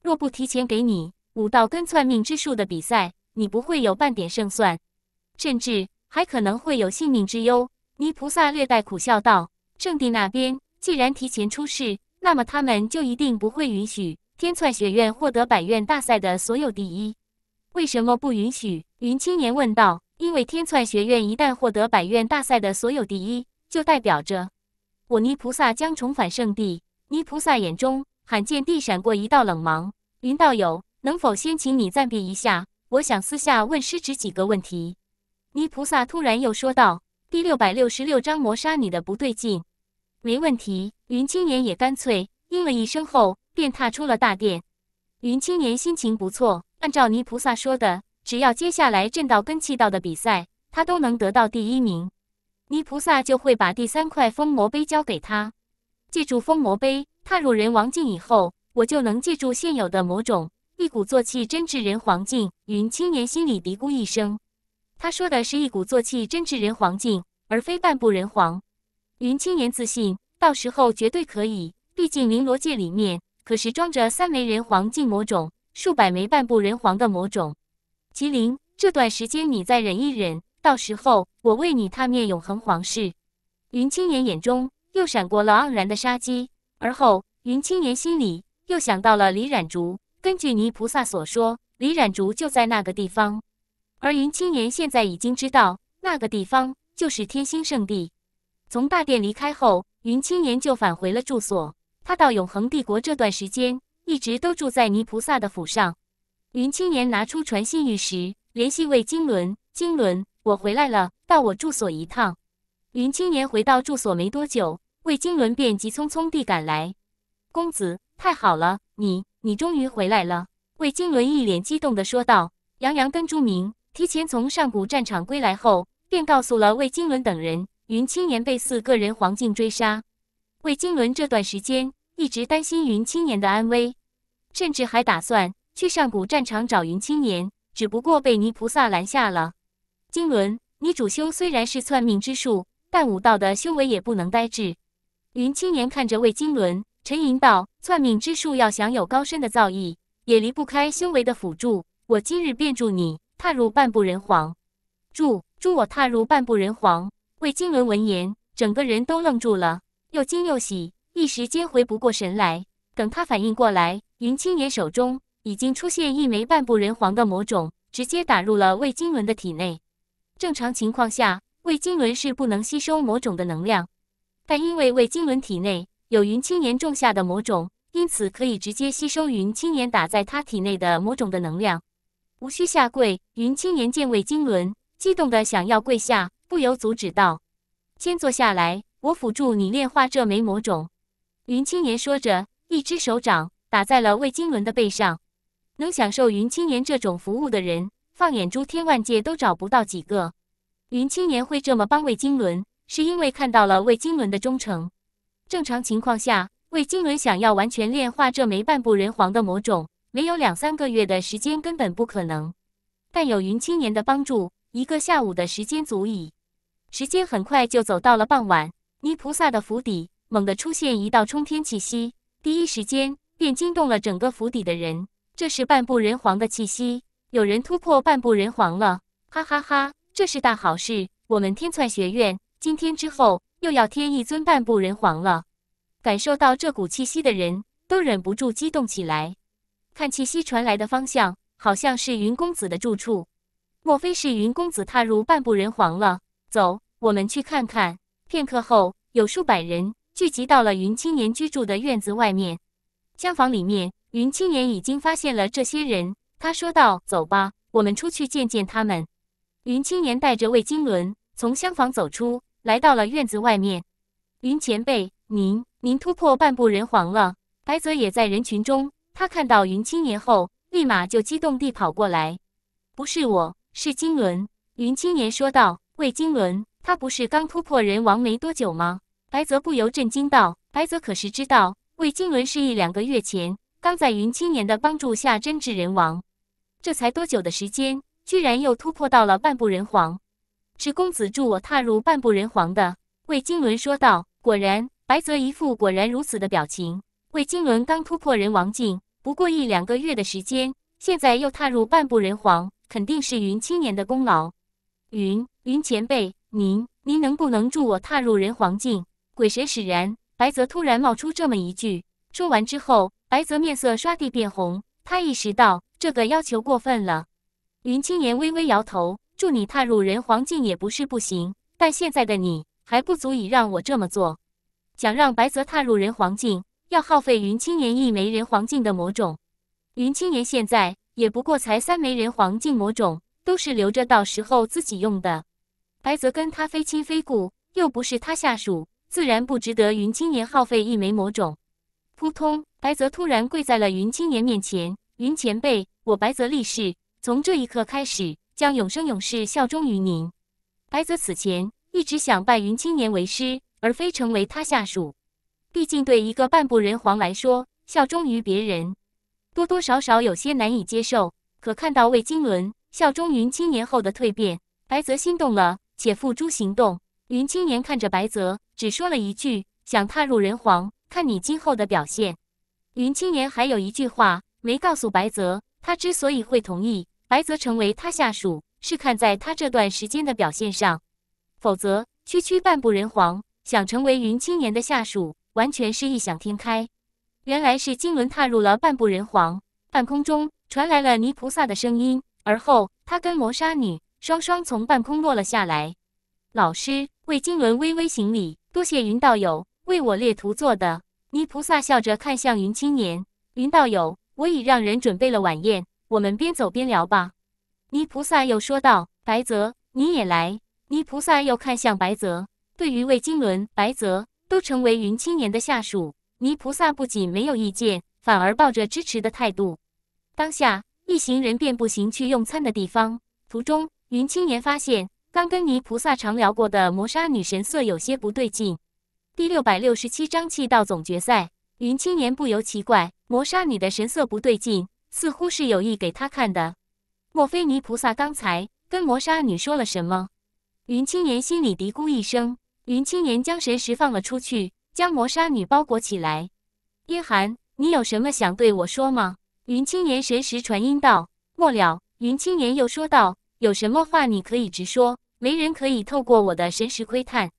若不提前给你五道跟算命之术的比赛，你不会有半点胜算，甚至还可能会有性命之忧。泥菩萨略带苦笑道：“圣地那边既然提前出事，那么他们就一定不会允许天篡学院获得百院大赛的所有第一。”为什么不允许？云青年问道。“因为天篡学院一旦获得百院大赛的所有第一。”就代表着，我泥菩萨将重返圣地。泥菩萨眼中罕见地闪过一道冷芒。云道友，能否先请你暂别一下？我想私下问师侄几个问题。泥菩萨突然又说道：“第六百六十六章磨杀你的不对劲。”没问题。云青年也干脆应了一声后，便踏出了大殿。云青年心情不错，按照泥菩萨说的，只要接下来震道跟气道的比赛，他都能得到第一名。泥菩萨就会把第三块封魔碑交给他。借助封魔碑踏入人王境以后，我就能借助现有的魔种一鼓作气真至人皇境。云青年心里嘀咕一声：“他说的是一鼓作气真至人皇境，而非半步人皇。”云青年自信，到时候绝对可以。毕竟绫罗界里面可是装着三枚人皇境魔种，数百枚半步人皇的魔种。麒麟，这段时间你再忍一忍。到时候我为你踏灭永恒皇室。云青岩眼中又闪过了盎然的杀机，而后云青岩心里又想到了李染竹。根据泥菩萨所说，李染竹就在那个地方，而云青岩现在已经知道那个地方就是天星圣地。从大殿离开后，云青岩就返回了住所。他到永恒帝国这段时间，一直都住在泥菩萨的府上。云青岩拿出传信玉石联系魏金轮，金轮。我回来了，到我住所一趟。云青年回到住所没多久，魏金轮便急匆匆地赶来。公子，太好了，你你终于回来了！魏金轮一脸激动地说道。杨洋跟朱明提前从上古战场归来后，便告诉了魏金轮等人，云青年被四个人黄镜追杀。魏金轮这段时间一直担心云青年的安危，甚至还打算去上古战场找云青年，只不过被泥菩萨拦下了。金轮，你主修虽然是算命之术，但武道的修为也不能呆滞。云青年看着魏金轮，沉吟道：“算命之术要想有高深的造诣，也离不开修为的辅助。我今日便助你踏入半步人皇。”“助，助我踏入半步人皇。”魏金轮闻言，整个人都愣住了，又惊又喜，一时间回不过神来。等他反应过来，云青年手中已经出现一枚半步人皇的魔种，直接打入了魏金轮的体内。正常情况下，胃金轮是不能吸收魔种的能量，但因为胃金轮体内有云青岩种下的魔种，因此可以直接吸收云青岩打在他体内的魔种的能量，无需下跪。云青岩见魏金轮激动地想要跪下，不由阻止道：“先坐下来，我辅助你炼化这枚魔种。”云青岩说着，一只手掌打在了魏金轮的背上。能享受云青岩这种服务的人。放眼诸天万界，都找不到几个。云青年会这么帮魏金轮，是因为看到了魏金轮的忠诚。正常情况下，魏金轮想要完全炼化这枚半步人皇的魔种，没有两三个月的时间根本不可能。但有云青年的帮助，一个下午的时间足矣。时间很快就走到了傍晚，泥菩萨的府邸猛地出现一道冲天气息，第一时间便惊动了整个府邸的人。这是半步人皇的气息。有人突破半步人皇了，哈哈哈！这是大好事，我们天篡学院今天之后又要添一尊半步人皇了。感受到这股气息的人都忍不住激动起来，看气息传来的方向，好像是云公子的住处。莫非是云公子踏入半步人皇了？走，我们去看看。片刻后，有数百人聚集到了云青年居住的院子外面。厢房里面，云青年已经发现了这些人。他说道：“走吧，我们出去见见他们。”云青年带着魏金轮从厢房走出来，到了院子外面。云前辈，您您突破半步人皇了！白泽也在人群中，他看到云青年后，立马就激动地跑过来。不是我，是金轮。云青年说道：“魏金轮，他不是刚突破人王没多久吗？”白泽不由震惊道：“白泽可是知道，魏金轮是一两个月前刚在云青年的帮助下真至人王。”这才多久的时间，居然又突破到了半步人皇？是公子助我踏入半步人皇的。魏金轮说道。果然，白泽一副果然如此的表情。魏金轮刚突破人王境，不过一两个月的时间，现在又踏入半步人皇，肯定是云青年的功劳。云云前辈，您您能不能助我踏入人皇境？鬼神使然。白泽突然冒出这么一句。说完之后，白泽面色刷地变红，他意识到。这个要求过分了，云青言微微摇头。助你踏入人皇境也不是不行，但现在的你还不足以让我这么做。想让白泽踏入人皇境，要耗费云青年一枚人皇境的魔种。云青言现在也不过才三枚人皇境魔种，都是留着到时候自己用的。白泽跟他非亲非故，又不是他下属，自然不值得云青年耗费一枚魔种。扑通！白泽突然跪在了云青年面前，云前辈。我白泽立誓，从这一刻开始，将永生永世效忠于您。白泽此前一直想拜云青年为师，而非成为他下属。毕竟对一个半步人皇来说，效忠于别人，多多少少有些难以接受。可看到魏金伦效忠云青年后的蜕变，白泽心动了，且付诸行动。云青年看着白泽，只说了一句：“想踏入人皇，看你今后的表现。”云青年还有一句话没告诉白泽。他之所以会同意白泽成为他下属，是看在他这段时间的表现上。否则，区区半步人皇想成为云青年的下属，完全是异想天开。原来是金轮踏入了半步人皇。半空中传来了泥菩萨的声音，而后他跟魔杀女双双从半空落了下来。老师为金轮微微行礼，多谢云道友为我猎徒做的。泥菩萨笑着看向云青年，云道友。我已让人准备了晚宴，我们边走边聊吧。”泥菩萨又说道。“白泽，你也来。”泥菩萨又看向白泽。对于魏经纶、白泽都成为云青年的下属，泥菩萨不仅没有意见，反而抱着支持的态度。当下，一行人便步行去用餐的地方。途中，云青年发现刚跟泥菩萨长聊过的魔砂女神色有些不对劲。第六百六十七章：气到总决赛。云青年不由奇怪，磨砂女的神色不对劲，似乎是有意给他看的。莫非泥菩萨刚才跟磨砂女说了什么？云青年心里嘀咕一声。云青年将神石放了出去，将磨砂女包裹起来。燕寒，你有什么想对我说吗？云青年神石传音道。末了，云青年又说道：“有什么话你可以直说，没人可以透过我的神石窥探。”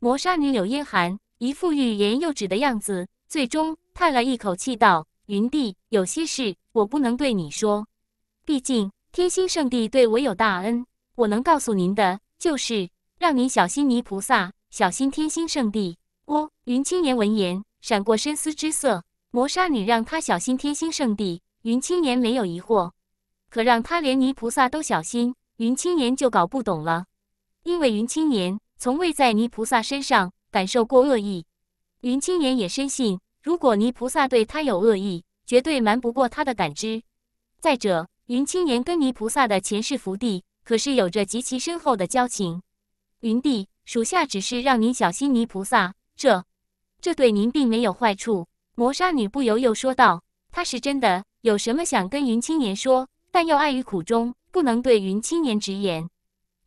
磨砂女柳烟寒一副欲言又止的样子。最终叹了一口气，道：“云帝，有些事我不能对你说，毕竟天心圣地对我有大恩。我能告诉您的，就是让您小心泥菩萨，小心天心圣地。”哦，云青年闻言闪过深思之色。魔煞女让他小心天心圣地，云青年没有疑惑；可让他连泥菩萨都小心，云青年就搞不懂了，因为云青年从未在泥菩萨身上感受过恶意。云青年也深信，如果泥菩萨对他有恶意，绝对瞒不过他的感知。再者，云青年跟泥菩萨的前世福地可是有着极其深厚的交情。云帝，属下只是让您小心泥菩萨，这这对您并没有坏处。魔杀女不由又说道：“他是真的有什么想跟云青年说，但又碍于苦衷，不能对云青年直言。”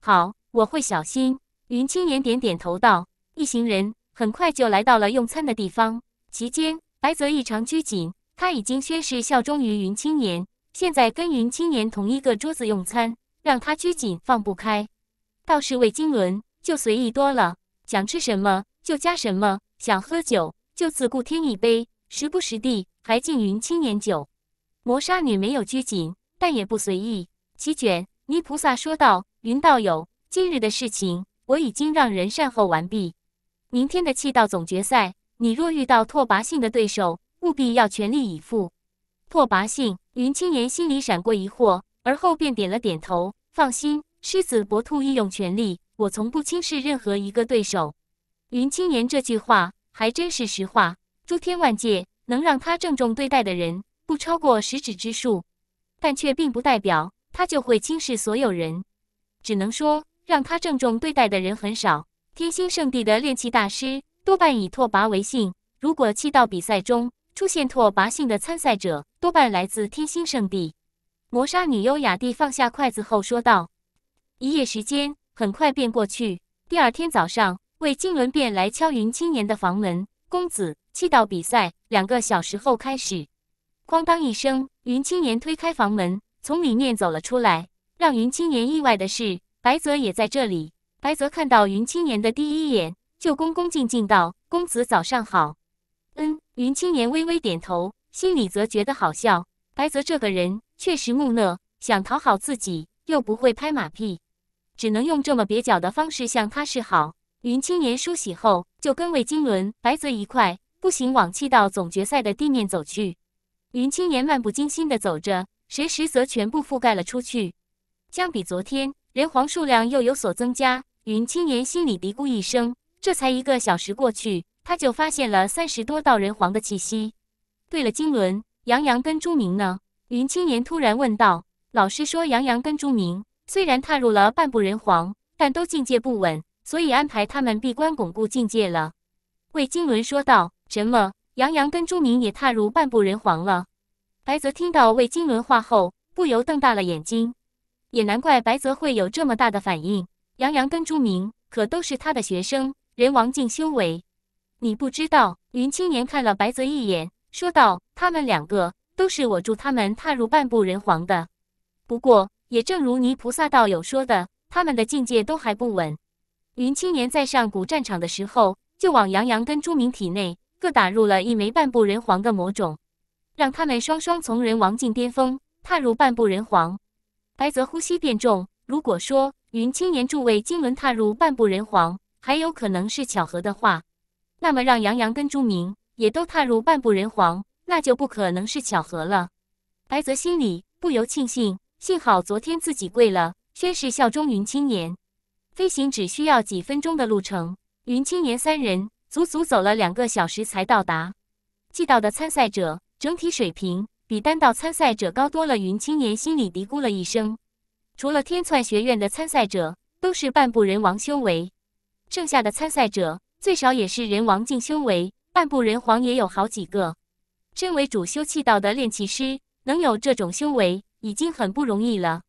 好，我会小心。云青年点点头道：“一行人。”很快就来到了用餐的地方。其间，白泽异常拘谨，他已经宣誓效忠于云青年，现在跟云青年同一个桌子用餐，让他拘谨放不开。倒是魏金轮就随意多了，想吃什么就加什么，想喝酒就自顾添一杯，时不时地还敬云青年酒。磨砂女没有拘谨，但也不随意。奇卷泥菩萨说道：“云道友，今日的事情我已经让人善后完毕。”明天的气道总决赛，你若遇到拓跋信的对手，务必要全力以赴。拓跋信，云青言心里闪过疑惑，而后便点了点头。放心，狮子搏兔亦用全力，我从不轻视任何一个对手。云青言这句话还真是实话。诸天万界能让他郑重对待的人，不超过十指之数，但却并不代表他就会轻视所有人，只能说让他郑重对待的人很少。天星圣地的炼气大师多半以拓跋为姓。如果气道比赛中出现拓跋姓的参赛者，多半来自天星圣地。魔杀女优雅地放下筷子后说道：“一夜时间很快便过去。第二天早上，魏金轮便来敲云青年的房门。公子，气道比赛两个小时后开始。”哐当一声，云青年推开房门，从里面走了出来。让云青年意外的是，白泽也在这里。白泽看到云青年的第一眼，就恭恭敬敬道：“公子早上好。”嗯，云青年微微点头，心里则觉得好笑。白泽这个人确实木讷，想讨好自己又不会拍马屁，只能用这么蹩脚的方式向他示好。云青年梳洗后，就跟魏金伦、白泽一块步行往气道总决赛的地面走去。云青年漫不经心的走着，谁时则全部覆盖了出去。相比昨天，人皇数量又有所增加。云青年心里嘀咕一声，这才一个小时过去，他就发现了三十多道人皇的气息。对了，金轮、杨洋跟朱明呢？云青年突然问道。老师说，杨洋跟朱明虽然踏入了半步人皇，但都境界不稳，所以安排他们闭关巩固境界了。魏金轮说道。什么？杨洋跟朱明也踏入半步人皇了？白泽听到魏金轮话后，不由瞪大了眼睛。也难怪白泽会有这么大的反应。杨洋跟朱明可都是他的学生，人王境修为，你不知道。云青年看了白泽一眼，说道：“他们两个都是我助他们踏入半步人皇的，不过也正如泥菩萨道友说的，他们的境界都还不稳。”云青年在上古战场的时候，就往杨洋跟朱明体内各打入了一枚半步人皇的魔种，让他们双双从人王境巅峰踏入半步人皇。白泽呼吸变重，如果说。云青年，助魏金轮踏入半步人皇，还有可能是巧合的话，那么让杨洋跟朱明也都踏入半步人皇，那就不可能是巧合了。白泽心里不由庆幸，幸好昨天自己跪了，宣誓效忠云青年。飞行只需要几分钟的路程，云青年三人足足走了两个小时才到达。季道的参赛者整体水平比单道参赛者高多了，云青年心里嘀咕了一声。除了天窜学院的参赛者都是半步人王修为，剩下的参赛者最少也是人王境修为，半步人皇也有好几个。身为主修气道的炼气师，能有这种修为已经很不容易了。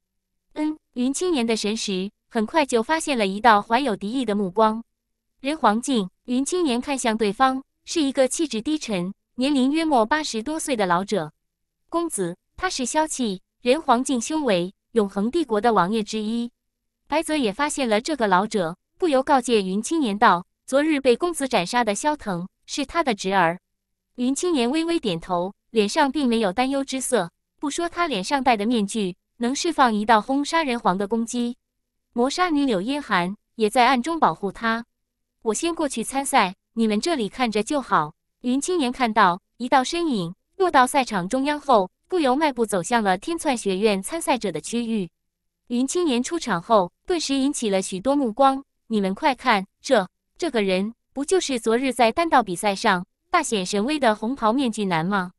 嗯，云青年的神识很快就发现了一道怀有敌意的目光。人皇境，云青年看向对方，是一个气质低沉、年龄约莫八十多岁的老者。公子，他是萧气，人皇境修为。永恒帝国的王爷之一，白泽也发现了这个老者，不由告诫云青年道：“昨日被公子斩杀的萧腾是他的侄儿。”云青年微微点头，脸上并没有担忧之色。不说他脸上戴的面具能释放一道轰杀人皇的攻击，魔杀女柳烟寒也在暗中保护他。我先过去参赛，你们这里看着就好。云青年看到一道身影落到赛场中央后。不由迈步走向了天篡学院参赛者的区域。云青年出场后，顿时引起了许多目光。你们快看，这这个人不就是昨日在单道比赛上大显神威的红袍面具男吗？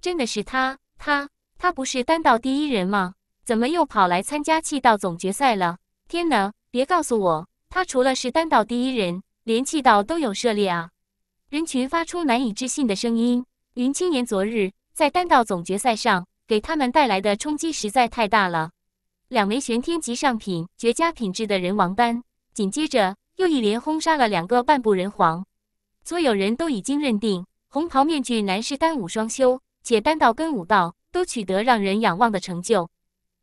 真的是他，他，他不是单道第一人吗？怎么又跑来参加气道总决赛了？天哪，别告诉我，他除了是单道第一人，连气道都有涉猎啊！人群发出难以置信的声音。云青年昨日。在丹道总决赛上，给他们带来的冲击实在太大了。两枚玄天级上品、绝佳品质的人王丹，紧接着又一连轰杀了两个半步人皇。所有人都已经认定，红袍面具男是丹武双修，且丹道跟武道都取得让人仰望的成就。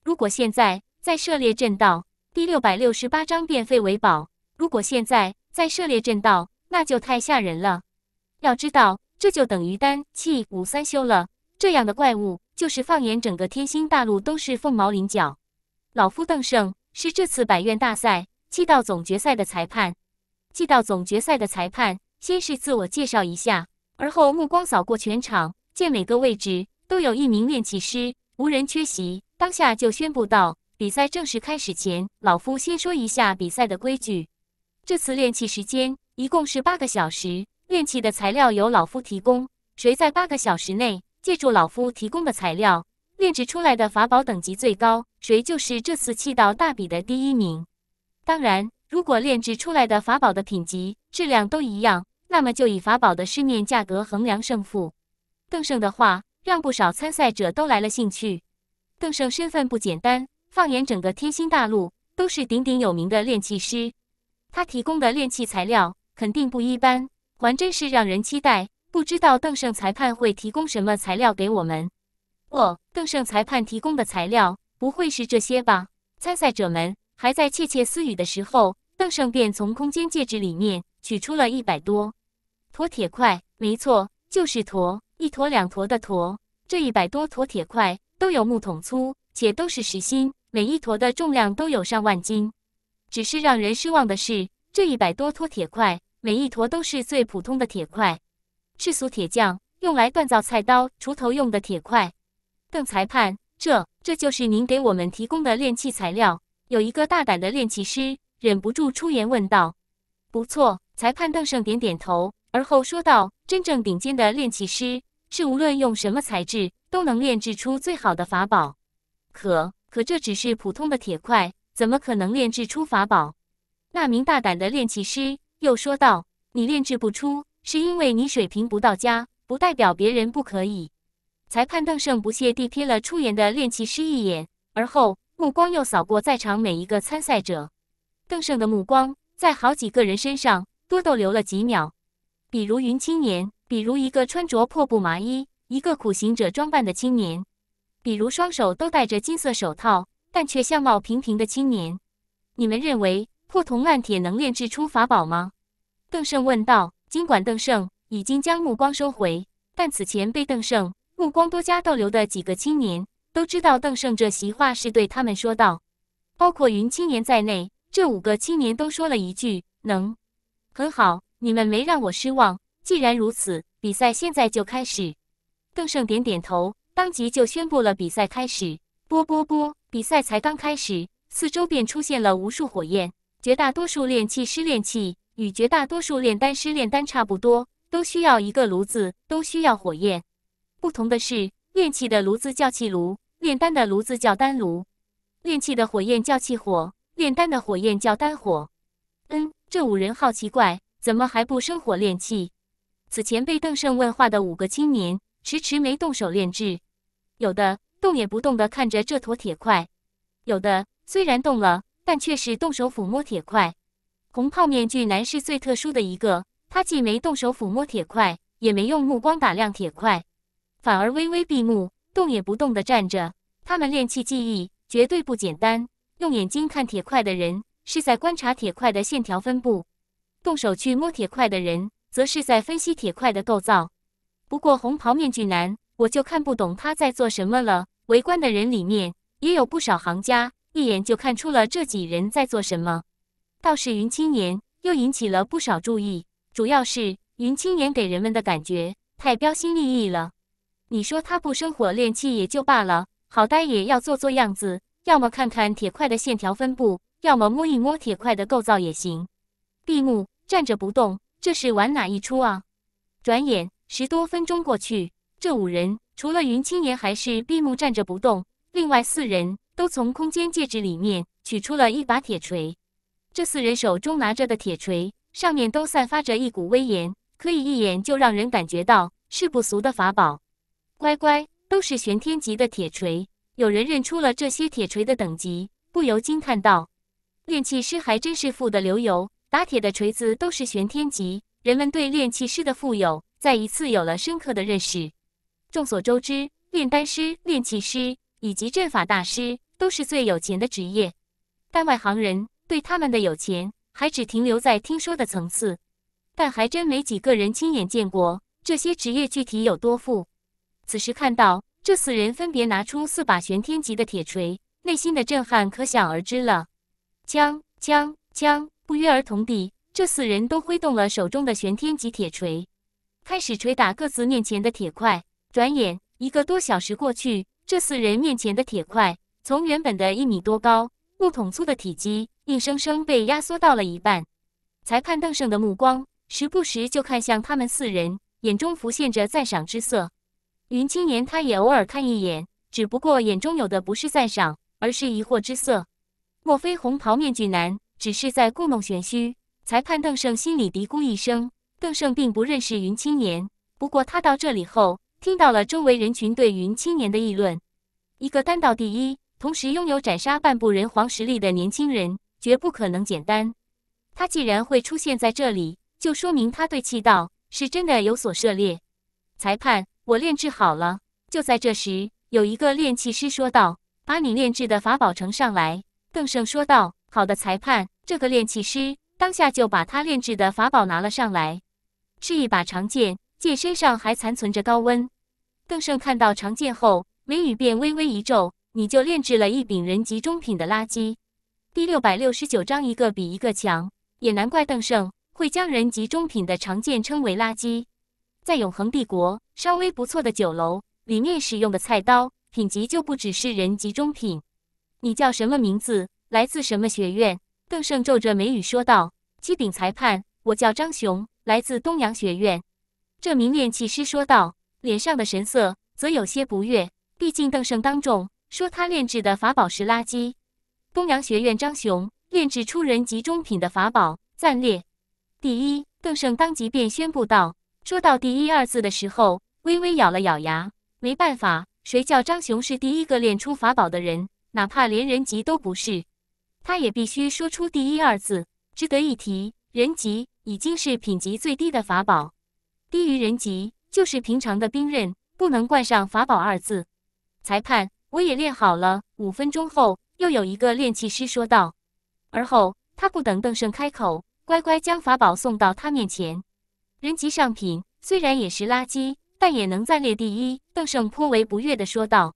如果现在再涉猎正道，第六百六十八章变废为宝。如果现在再涉猎正道，那就太吓人了。要知道，这就等于丹气武三修了。这样的怪物，就是放眼整个天星大陆都是凤毛麟角。老夫邓胜是这次百院大赛气道总决赛的裁判。气道总决赛的裁判先是自我介绍一下，而后目光扫过全场，见每个位置都有一名练气师，无人缺席，当下就宣布道：“比赛正式开始前，老夫先说一下比赛的规矩。这次练气时间一共是八个小时，练气的材料由老夫提供。谁在八个小时内……”借助老夫提供的材料炼制出来的法宝等级最高，谁就是这次气道大比的第一名。当然，如果炼制出来的法宝的品级、质量都一样，那么就以法宝的市面价格衡量胜负。邓胜的话让不少参赛者都来了兴趣。邓胜身份不简单，放眼整个天星大陆，都是鼎鼎有名的炼器师。他提供的炼器材料肯定不一般，还真是让人期待。不知道邓胜裁判会提供什么材料给我们？哦，邓胜裁判提供的材料不会是这些吧？参赛者们还在窃窃私语的时候，邓胜便从空间戒指里面取出了一百多坨铁块。没错，就是坨，一坨两坨的坨。这一百多坨铁块都有木桶粗，且都是实心，每一坨的重量都有上万斤。只是让人失望的是，这一百多坨铁块每一坨都是最普通的铁块。世俗铁匠用来锻造菜刀、锄头用的铁块，邓裁判，这这就是您给我们提供的炼器材料。有一个大胆的炼器师忍不住出言问道：“不错。”裁判邓胜点点头，而后说道：“真正顶尖的炼器师是无论用什么材质都能炼制出最好的法宝。可可这只是普通的铁块，怎么可能炼制出法宝？”那名大胆的炼器师又说道：“你炼制不出。”是因为你水平不到家，不代表别人不可以。裁判邓胜不屑地瞥了出言的练气师一眼，而后目光又扫过在场每一个参赛者。邓胜的目光在好几个人身上多逗留了几秒，比如云青年，比如一个穿着破布麻衣、一个苦行者装扮的青年，比如双手都戴着金色手套但却相貌平平的青年。你们认为破铜烂铁能炼制出法宝吗？邓胜问道。尽管邓胜已经将目光收回，但此前被邓胜目光多加逗留的几个青年都知道，邓胜这席话是对他们说道。包括云青年在内，这五个青年都说了一句：“能，很好，你们没让我失望。”既然如此，比赛现在就开始。邓胜点点头，当即就宣布了比赛开始。啵啵啵，比赛才刚开始，四周便出现了无数火焰，绝大多数炼气师炼气。与绝大多数炼丹师炼丹差不多，都需要一个炉子，都需要火焰。不同的是，炼气的炉子叫气炉，炼丹的炉子叫丹炉；炼气的火焰叫气火，炼丹的火焰叫丹火。嗯，这五人好奇怪，怎么还不生火炼气？此前被邓胜问话的五个青年，迟迟没动手炼制，有的动也不动的看着这坨铁块，有的虽然动了，但却是动手抚摸铁块。红袍面具男是最特殊的一个，他既没动手抚摸铁块，也没用目光打量铁块，反而微微闭目，动也不动地站着。他们炼气技艺绝对不简单。用眼睛看铁块的人，是在观察铁块的线条分布；动手去摸铁块的人，则是在分析铁块的构造。不过红袍面具男，我就看不懂他在做什么了。围观的人里面也有不少行家，一眼就看出了这几人在做什么。倒是云青年又引起了不少注意，主要是云青年给人们的感觉太标新立异了。你说他不生火炼器也就罢了，好歹也要做做样子，要么看看铁块的线条分布，要么摸一摸铁块的构造也行。闭目站着不动，这是玩哪一出啊？转眼十多分钟过去，这五人除了云青年还是闭目站着不动，另外四人都从空间戒指里面取出了一把铁锤。这四人手中拿着的铁锤，上面都散发着一股威严，可以一眼就让人感觉到是不俗的法宝。乖乖，都是玄天级的铁锤！有人认出了这些铁锤的等级，不由惊叹道：“炼气师还真是富的流油，打铁的锤子都是玄天级。”人们对炼气师的富有再一次有了深刻的认识。众所周知，炼丹师、炼器师以及阵法大师都是最有钱的职业，但外行人。对他们的有钱还只停留在听说的层次，但还真没几个人亲眼见过这些职业具体有多富。此时看到这四人分别拿出四把玄天级的铁锤，内心的震撼可想而知了。锵锵锵！不约而同地，这四人都挥动了手中的玄天级铁锤，开始捶打各自面前的铁块。转眼一个多小时过去，这四人面前的铁块从原本的一米多高。木桶粗的体积硬生生被压缩到了一半。裁判邓胜的目光时不时就看向他们四人，眼中浮现着赞赏之色。云青年他也偶尔看一眼，只不过眼中有的不是赞赏，而是疑惑之色。莫非红袍面具男只是在故弄玄虚？裁判邓胜心里嘀咕一声。邓胜并不认识云青年，不过他到这里后听到了周围人群对云青年的议论：一个单道第一。同时拥有斩杀半部人皇实力的年轻人，绝不可能简单。他既然会出现在这里，就说明他对气道是真的有所涉猎。裁判，我炼制好了。就在这时，有一个炼气师说道：“把你炼制的法宝呈上来。”邓胜说道：“好的，裁判。”这个炼气师当下就把他炼制的法宝拿了上来，是一把长剑，剑身上还残存着高温。邓胜看到长剑后，眉宇便微微一皱。你就炼制了一柄人级中品的垃圾。第六百六十九章，一个比一个强，也难怪邓胜会将人级中品的长剑称为垃圾。在永恒帝国，稍微不错的酒楼里面使用的菜刀品级就不只是人级中品。你叫什么名字？来自什么学院？邓胜皱着眉宇说道。七顶裁判，我叫张雄，来自东阳学院。这名炼气师说道，脸上的神色则有些不悦，毕竟邓胜当众。说他炼制的法宝是垃圾。东阳学院张雄炼制出人级中品的法宝，暂列第一。邓胜当即便宣布道：“说到第一二字的时候，微微咬了咬牙。没办法，谁叫张雄是第一个炼出法宝的人？哪怕连人级都不是，他也必须说出第一二字。值得一提，人级已经是品级最低的法宝，低于人级就是平常的兵刃，不能冠上法宝二字。裁判。”我也练好了。五分钟后，又有一个炼气师说道。而后，他不等邓胜开口，乖乖将法宝送到他面前。人级上品，虽然也是垃圾，但也能暂列第一。邓胜颇为不悦地说道：“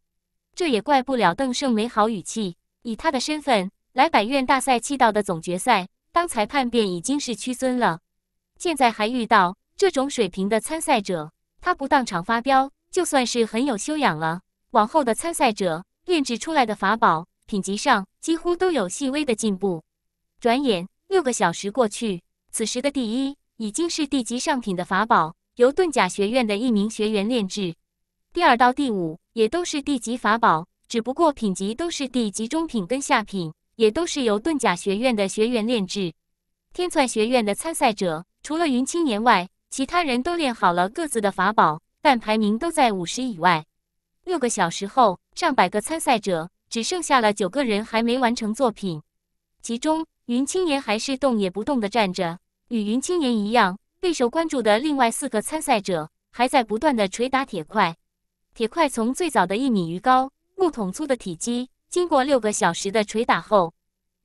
这也怪不了邓胜没好语气。以他的身份，来百院大赛气道的总决赛当裁判便已经是屈尊了，现在还遇到这种水平的参赛者，他不当场发飙，就算是很有修养了。”往后的参赛者炼制出来的法宝品级上几乎都有细微的进步。转眼六个小时过去，此时的第一已经是地级上品的法宝，由遁甲学院的一名学员炼制。第二到第五也都是地级法宝，只不过品级都是地级中品跟下品，也都是由遁甲学院的学员炼制。天窜学院的参赛者除了云青年外，其他人都练好了各自的法宝，但排名都在五十以外。六个小时后，上百个参赛者只剩下了九个人还没完成作品。其中，云青年还是动也不动地站着。与云青年一样备受关注的另外四个参赛者，还在不断地捶打铁块。铁块从最早的一米余高、木桶粗的体积，经过六个小时的捶打后，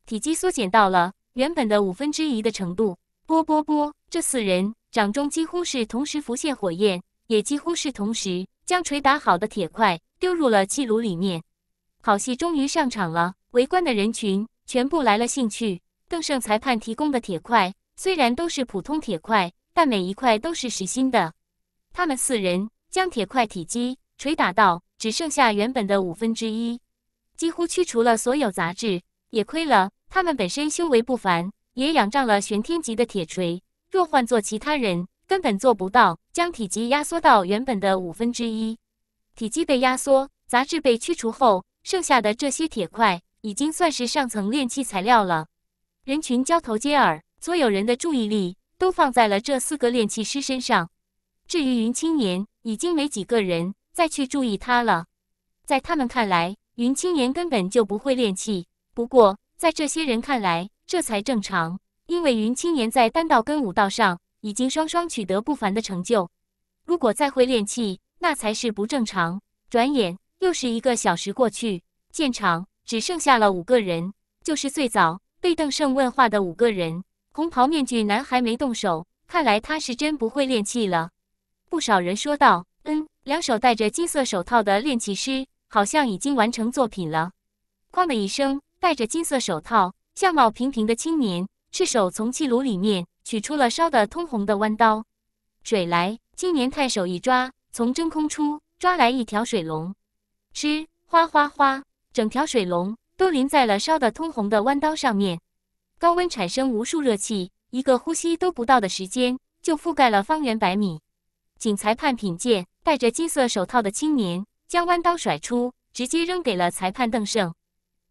体积缩减到了原本的五分之一的程度。啵啵啵，这四人掌中几乎是同时浮现火焰，也几乎是同时。将捶打好的铁块丢入了气炉里面，好戏终于上场了。围观的人群全部来了兴趣。邓胜裁判提供的铁块虽然都是普通铁块，但每一块都是实心的。他们四人将铁块体积捶打到只剩下原本的五分之一，几乎去除了所有杂质。也亏了他们本身修为不凡，也仰仗了玄天级的铁锤。若换做其他人，根本做不到将体积压缩到原本的五分之一。体积被压缩，杂质被去除后，剩下的这些铁块已经算是上层炼器材料了。人群交头接耳，所有人的注意力都放在了这四个炼器师身上。至于云青岩，已经没几个人再去注意他了。在他们看来，云青岩根本就不会炼器。不过，在这些人看来，这才正常，因为云青岩在丹道跟武道上。已经双双取得不凡的成就，如果再会炼气，那才是不正常。转眼又是一个小时过去，现场只剩下了五个人，就是最早被邓胜问话的五个人。红袍面具男还没动手，看来他是真不会炼气了。不少人说道：“嗯，两手戴着金色手套的炼器师，好像已经完成作品了。”哐的一声，戴着金色手套、相貌平平的青年赤手从气炉里面。取出了烧得通红的弯刀，水来！青年太守一抓，从真空出抓来一条水龙，吃，哗哗哗，整条水龙都淋在了烧得通红的弯刀上面。高温产生无数热气，一个呼吸都不到的时间，就覆盖了方圆百米。仅裁判品鉴，戴着金色手套的青年将弯刀甩出，直接扔给了裁判邓胜。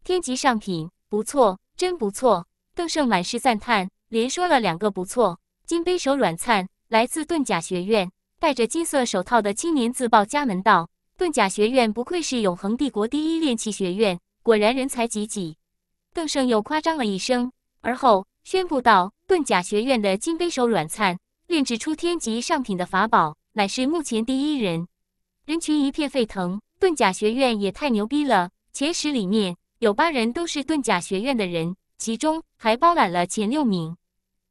天级上品，不错，真不错！邓胜满是赞叹。连说了两个不错，金杯手阮灿来自遁甲学院，戴着金色手套的青年自报家门道：“遁甲学院不愧是永恒帝国第一炼器学院，果然人才济济。”邓胜又夸张了一声，而后宣布道：“遁甲学院的金杯手阮灿炼制出天级上品的法宝，乃是目前第一人。”人群一片沸腾，遁甲学院也太牛逼了！前十里面有八人都是遁甲学院的人，其中还包揽了前六名。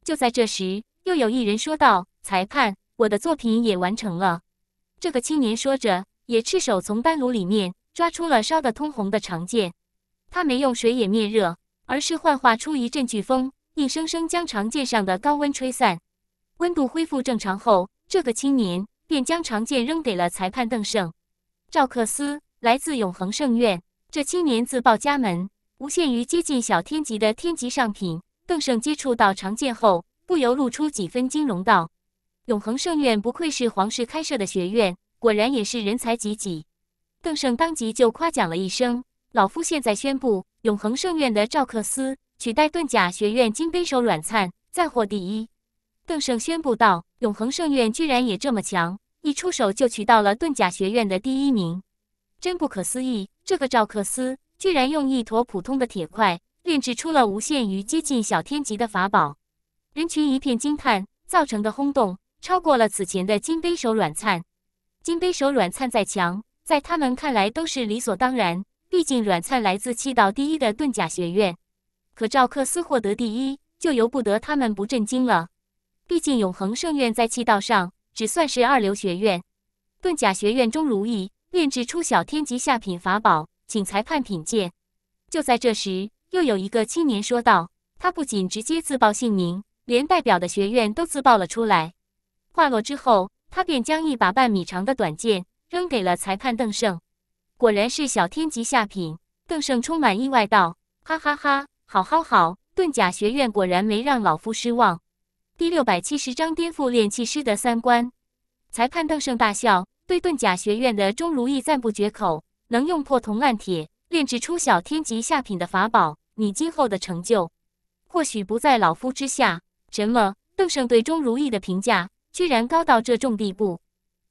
就在这时，又有一人说道：“裁判，我的作品也完成了。”这个青年说着，也赤手从丹炉里面抓出了烧得通红的长剑。他没用水也灭热，而是幻化出一阵飓风，硬生生将长剑上的高温吹散。温度恢复正常后，这个青年便将长剑扔给了裁判邓胜。赵克斯来自永恒圣院，这青年自报家门，无限于接近小天级的天级上品。邓胜接触到长剑后，不由露出几分惊容道：“永恒圣院不愧是皇室开设的学院，果然也是人才济济。”邓胜当即就夸奖了一声：“老夫现在宣布，永恒圣院的赵克斯取代遁甲学院金杯手阮灿，再获第一。”邓胜宣布道：“永恒圣院居然也这么强，一出手就取到了遁甲学院的第一名，真不可思议！这个赵克斯居然用一坨普通的铁块。”炼制出了无限于接近小天级的法宝，人群一片惊叹，造成的轰动超过了此前的金杯手阮灿。金杯手阮灿再强，在他们看来都是理所当然，毕竟阮灿来自气道第一的遁甲学院。可赵克斯获得第一，就由不得他们不震惊了。毕竟永恒圣院在气道上只算是二流学院，遁甲学院钟如意炼制出小天级下品法宝，请裁判品鉴。就在这时。又有一个青年说道：“他不仅直接自报姓名，连代表的学院都自报了出来。”话落之后，他便将一把半米长的短剑扔给了裁判邓胜。果然是小天级下品。邓胜充满意外道：“哈哈哈，好，好，好！遁甲学院果然没让老夫失望。”第六百七十章颠覆炼器师的三观。裁判邓胜大笑，对遁甲学院的钟如意赞不绝口：“能用破铜烂铁炼制出小天级下品的法宝。”你今后的成就，或许不在老夫之下。什么？邓胜对钟如意的评价居然高到这种地步？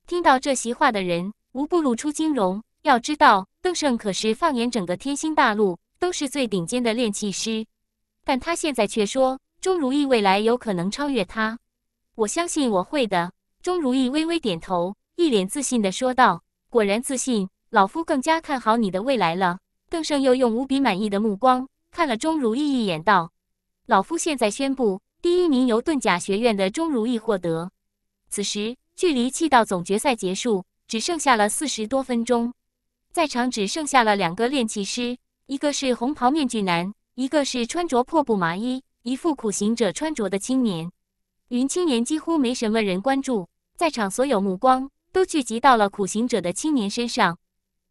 听到这席话的人，无不露出惊容。要知道，邓胜可是放眼整个天星大陆，都是最顶尖的炼器师。但他现在却说钟如意未来有可能超越他。我相信我会的。钟如意微微点头，一脸自信地说道：“果然自信，老夫更加看好你的未来了。”邓胜又用无比满意的目光。看了钟如意一眼，道：“老夫现在宣布，第一名由遁甲学院的钟如意获得。”此时，距离气道总决赛结束只剩下了四十多分钟，在场只剩下了两个炼气师，一个是红袍面具男，一个是穿着破布麻衣、一副苦行者穿着的青年。云青年几乎没什么人关注，在场所有目光都聚集到了苦行者的青年身上。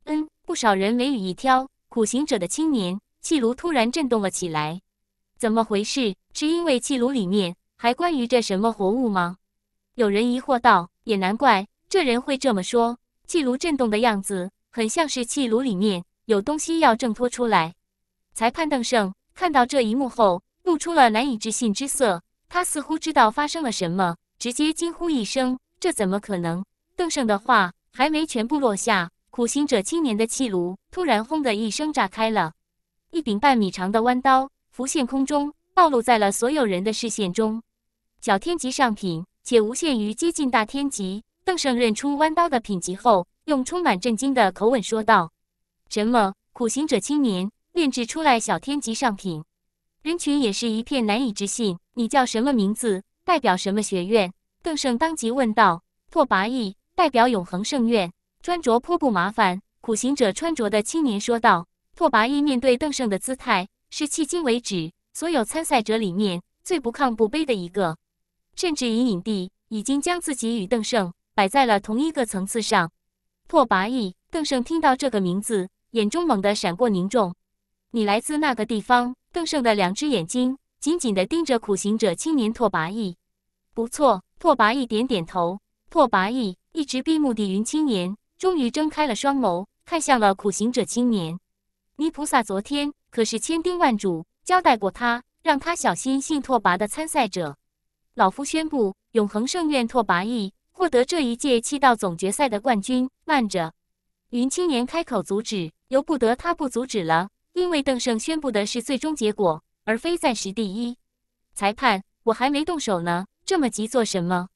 嗯，不少人眉宇一挑，苦行者的青年。气炉突然震动了起来，怎么回事？是因为气炉里面还关于着什么活物吗？有人疑惑道。也难怪这人会这么说，气炉震动的样子很像是气炉里面有东西要挣脱出来。裁判邓胜看到这一幕后，露出了难以置信之色。他似乎知道发生了什么，直接惊呼一声：“这怎么可能？”邓胜的话还没全部落下，苦行者青年的气炉突然轰的一声炸开了。一柄半米长的弯刀浮现空中，暴露在了所有人的视线中。小天级上品，且无限于接近大天级。邓胜认出弯刀的品级后，用充满震惊的口吻说道：“什么？苦行者青年炼制出来小天级上品？”人群也是一片难以置信。“你叫什么名字？代表什么学院？”邓胜当即问道。拓跋逸代表永恒圣院，穿着颇不麻烦。苦行者穿着的青年说道。拓跋毅面对邓胜的姿态，是迄今为止所有参赛者里面最不亢不卑的一个，甚至隐隐地已经将自己与邓胜摆在了同一个层次上。拓跋毅，邓胜听到这个名字，眼中猛地闪过凝重。你来自那个地方？邓胜的两只眼睛紧紧地盯着苦行者青年拓跋毅。不错，拓跋毅点点头。拓跋毅一直闭目的云青年，终于睁开了双眸，看向了苦行者青年。泥菩萨昨天可是千叮万嘱交代过他，让他小心信拓跋的参赛者。老夫宣布，永恒圣院拓跋意获得这一届气道总决赛的冠军。慢着，云青年开口阻止，由不得他不阻止了，因为邓胜宣布的是最终结果，而非暂时第一。裁判，我还没动手呢，这么急做什么？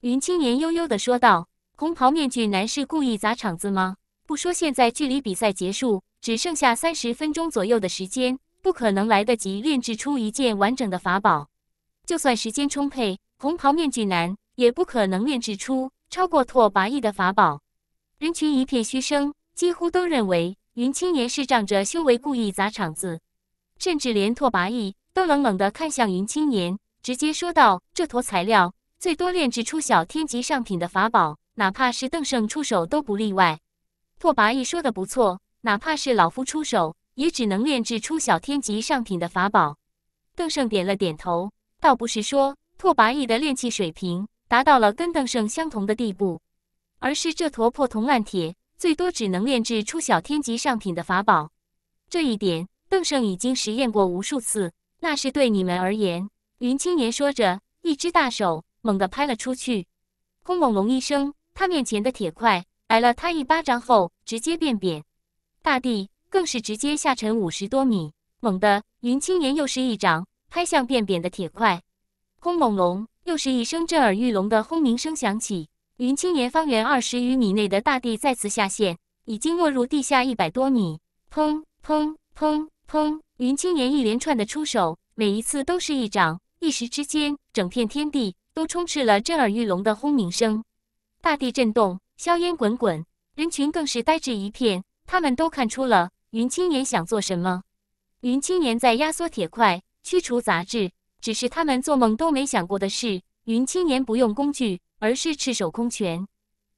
云青年悠悠的说道。红袍面具男是故意砸场子吗？不说现在距离比赛结束。只剩下三十分钟左右的时间，不可能来得及炼制出一件完整的法宝。就算时间充沛，红袍面具男也不可能炼制出超过拓跋逸的法宝。人群一片嘘声，几乎都认为云青年是仗着修为故意砸场子。甚至连拓跋逸都冷冷地看向云青年，直接说道：“这坨材料最多炼制出小天级上品的法宝，哪怕是邓胜出手都不例外。”拓跋逸说的不错。哪怕是老夫出手，也只能炼制出小天级上品的法宝。邓胜点了点头，倒不是说拓跋毅的炼器水平达到了跟邓胜相同的地步，而是这坨破铜烂铁最多只能炼制出小天级上品的法宝。这一点，邓胜已经实验过无数次。那是对你们而言，云青年说着，一只大手猛地拍了出去，轰隆隆一声，他面前的铁块挨了他一巴掌后，直接变扁。大地更是直接下沉五十多米，猛地，云青岩又是一掌拍向便扁的铁块，轰隆隆，又是一声震耳欲聋的轰鸣声响起，云青岩方圆二十余米内的大地再次下陷，已经落入地下一百多米。砰砰砰砰，云青岩一连串的出手，每一次都是一掌，一时之间，整片天地都充斥了震耳欲聋的轰鸣声，大地震动，硝烟滚滚，人群更是呆滞一片。他们都看出了云青年想做什么。云青年在压缩铁块，驱除杂质。只是他们做梦都没想过的事，云青年不用工具，而是赤手空拳，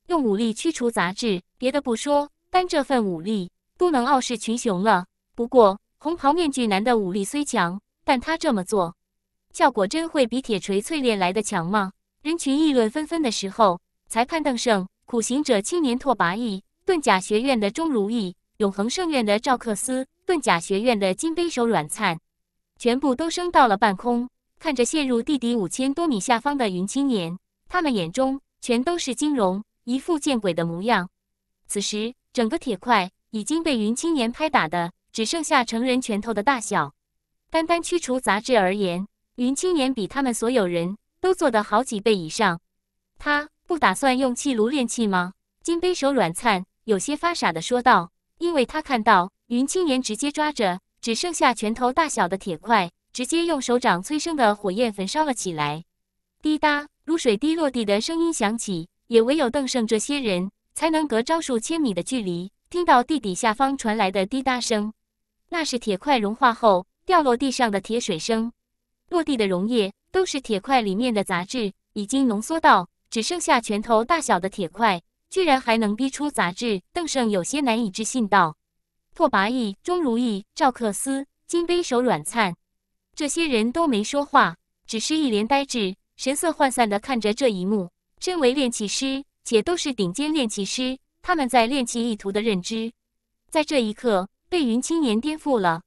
用武力驱除杂质。别的不说，单这份武力都能傲视群雄了。不过红袍面具男的武力虽强，但他这么做，效果真会比铁锤淬炼来的强吗？人群议论纷纷的时候，裁判邓胜、苦行者青年拓跋毅。遁甲学院的钟如意、永恒圣院的赵克斯、遁甲学院的金杯手阮灿，全部都升到了半空，看着陷入地底五千多米下方的云青年，他们眼中全都是金融，一副见鬼的模样。此时，整个铁块已经被云青年拍打的只剩下成人拳头的大小。单单去除杂质而言，云青年比他们所有人都做得好几倍以上。他不打算用气炉炼气吗？金杯手阮灿。有些发傻的说道，因为他看到云青岩直接抓着只剩下拳头大小的铁块，直接用手掌催生的火焰焚烧了起来。滴答，如水滴落地的声音响起，也唯有邓胜这些人才能隔招数千米的距离听到地底下方传来的滴答声，那是铁块融化后掉落地上的铁水声。落地的溶液都是铁块里面的杂质，已经浓缩到只剩下拳头大小的铁块。居然还能逼出杂质！邓胜有些难以置信道：“拓跋毅、钟如意、赵克斯、金杯手、阮灿，这些人都没说话，只是一脸呆滞，神色涣散地看着这一幕。身为炼器师，且都是顶尖炼器师，他们在炼器意图的认知，在这一刻被云青年颠覆了。”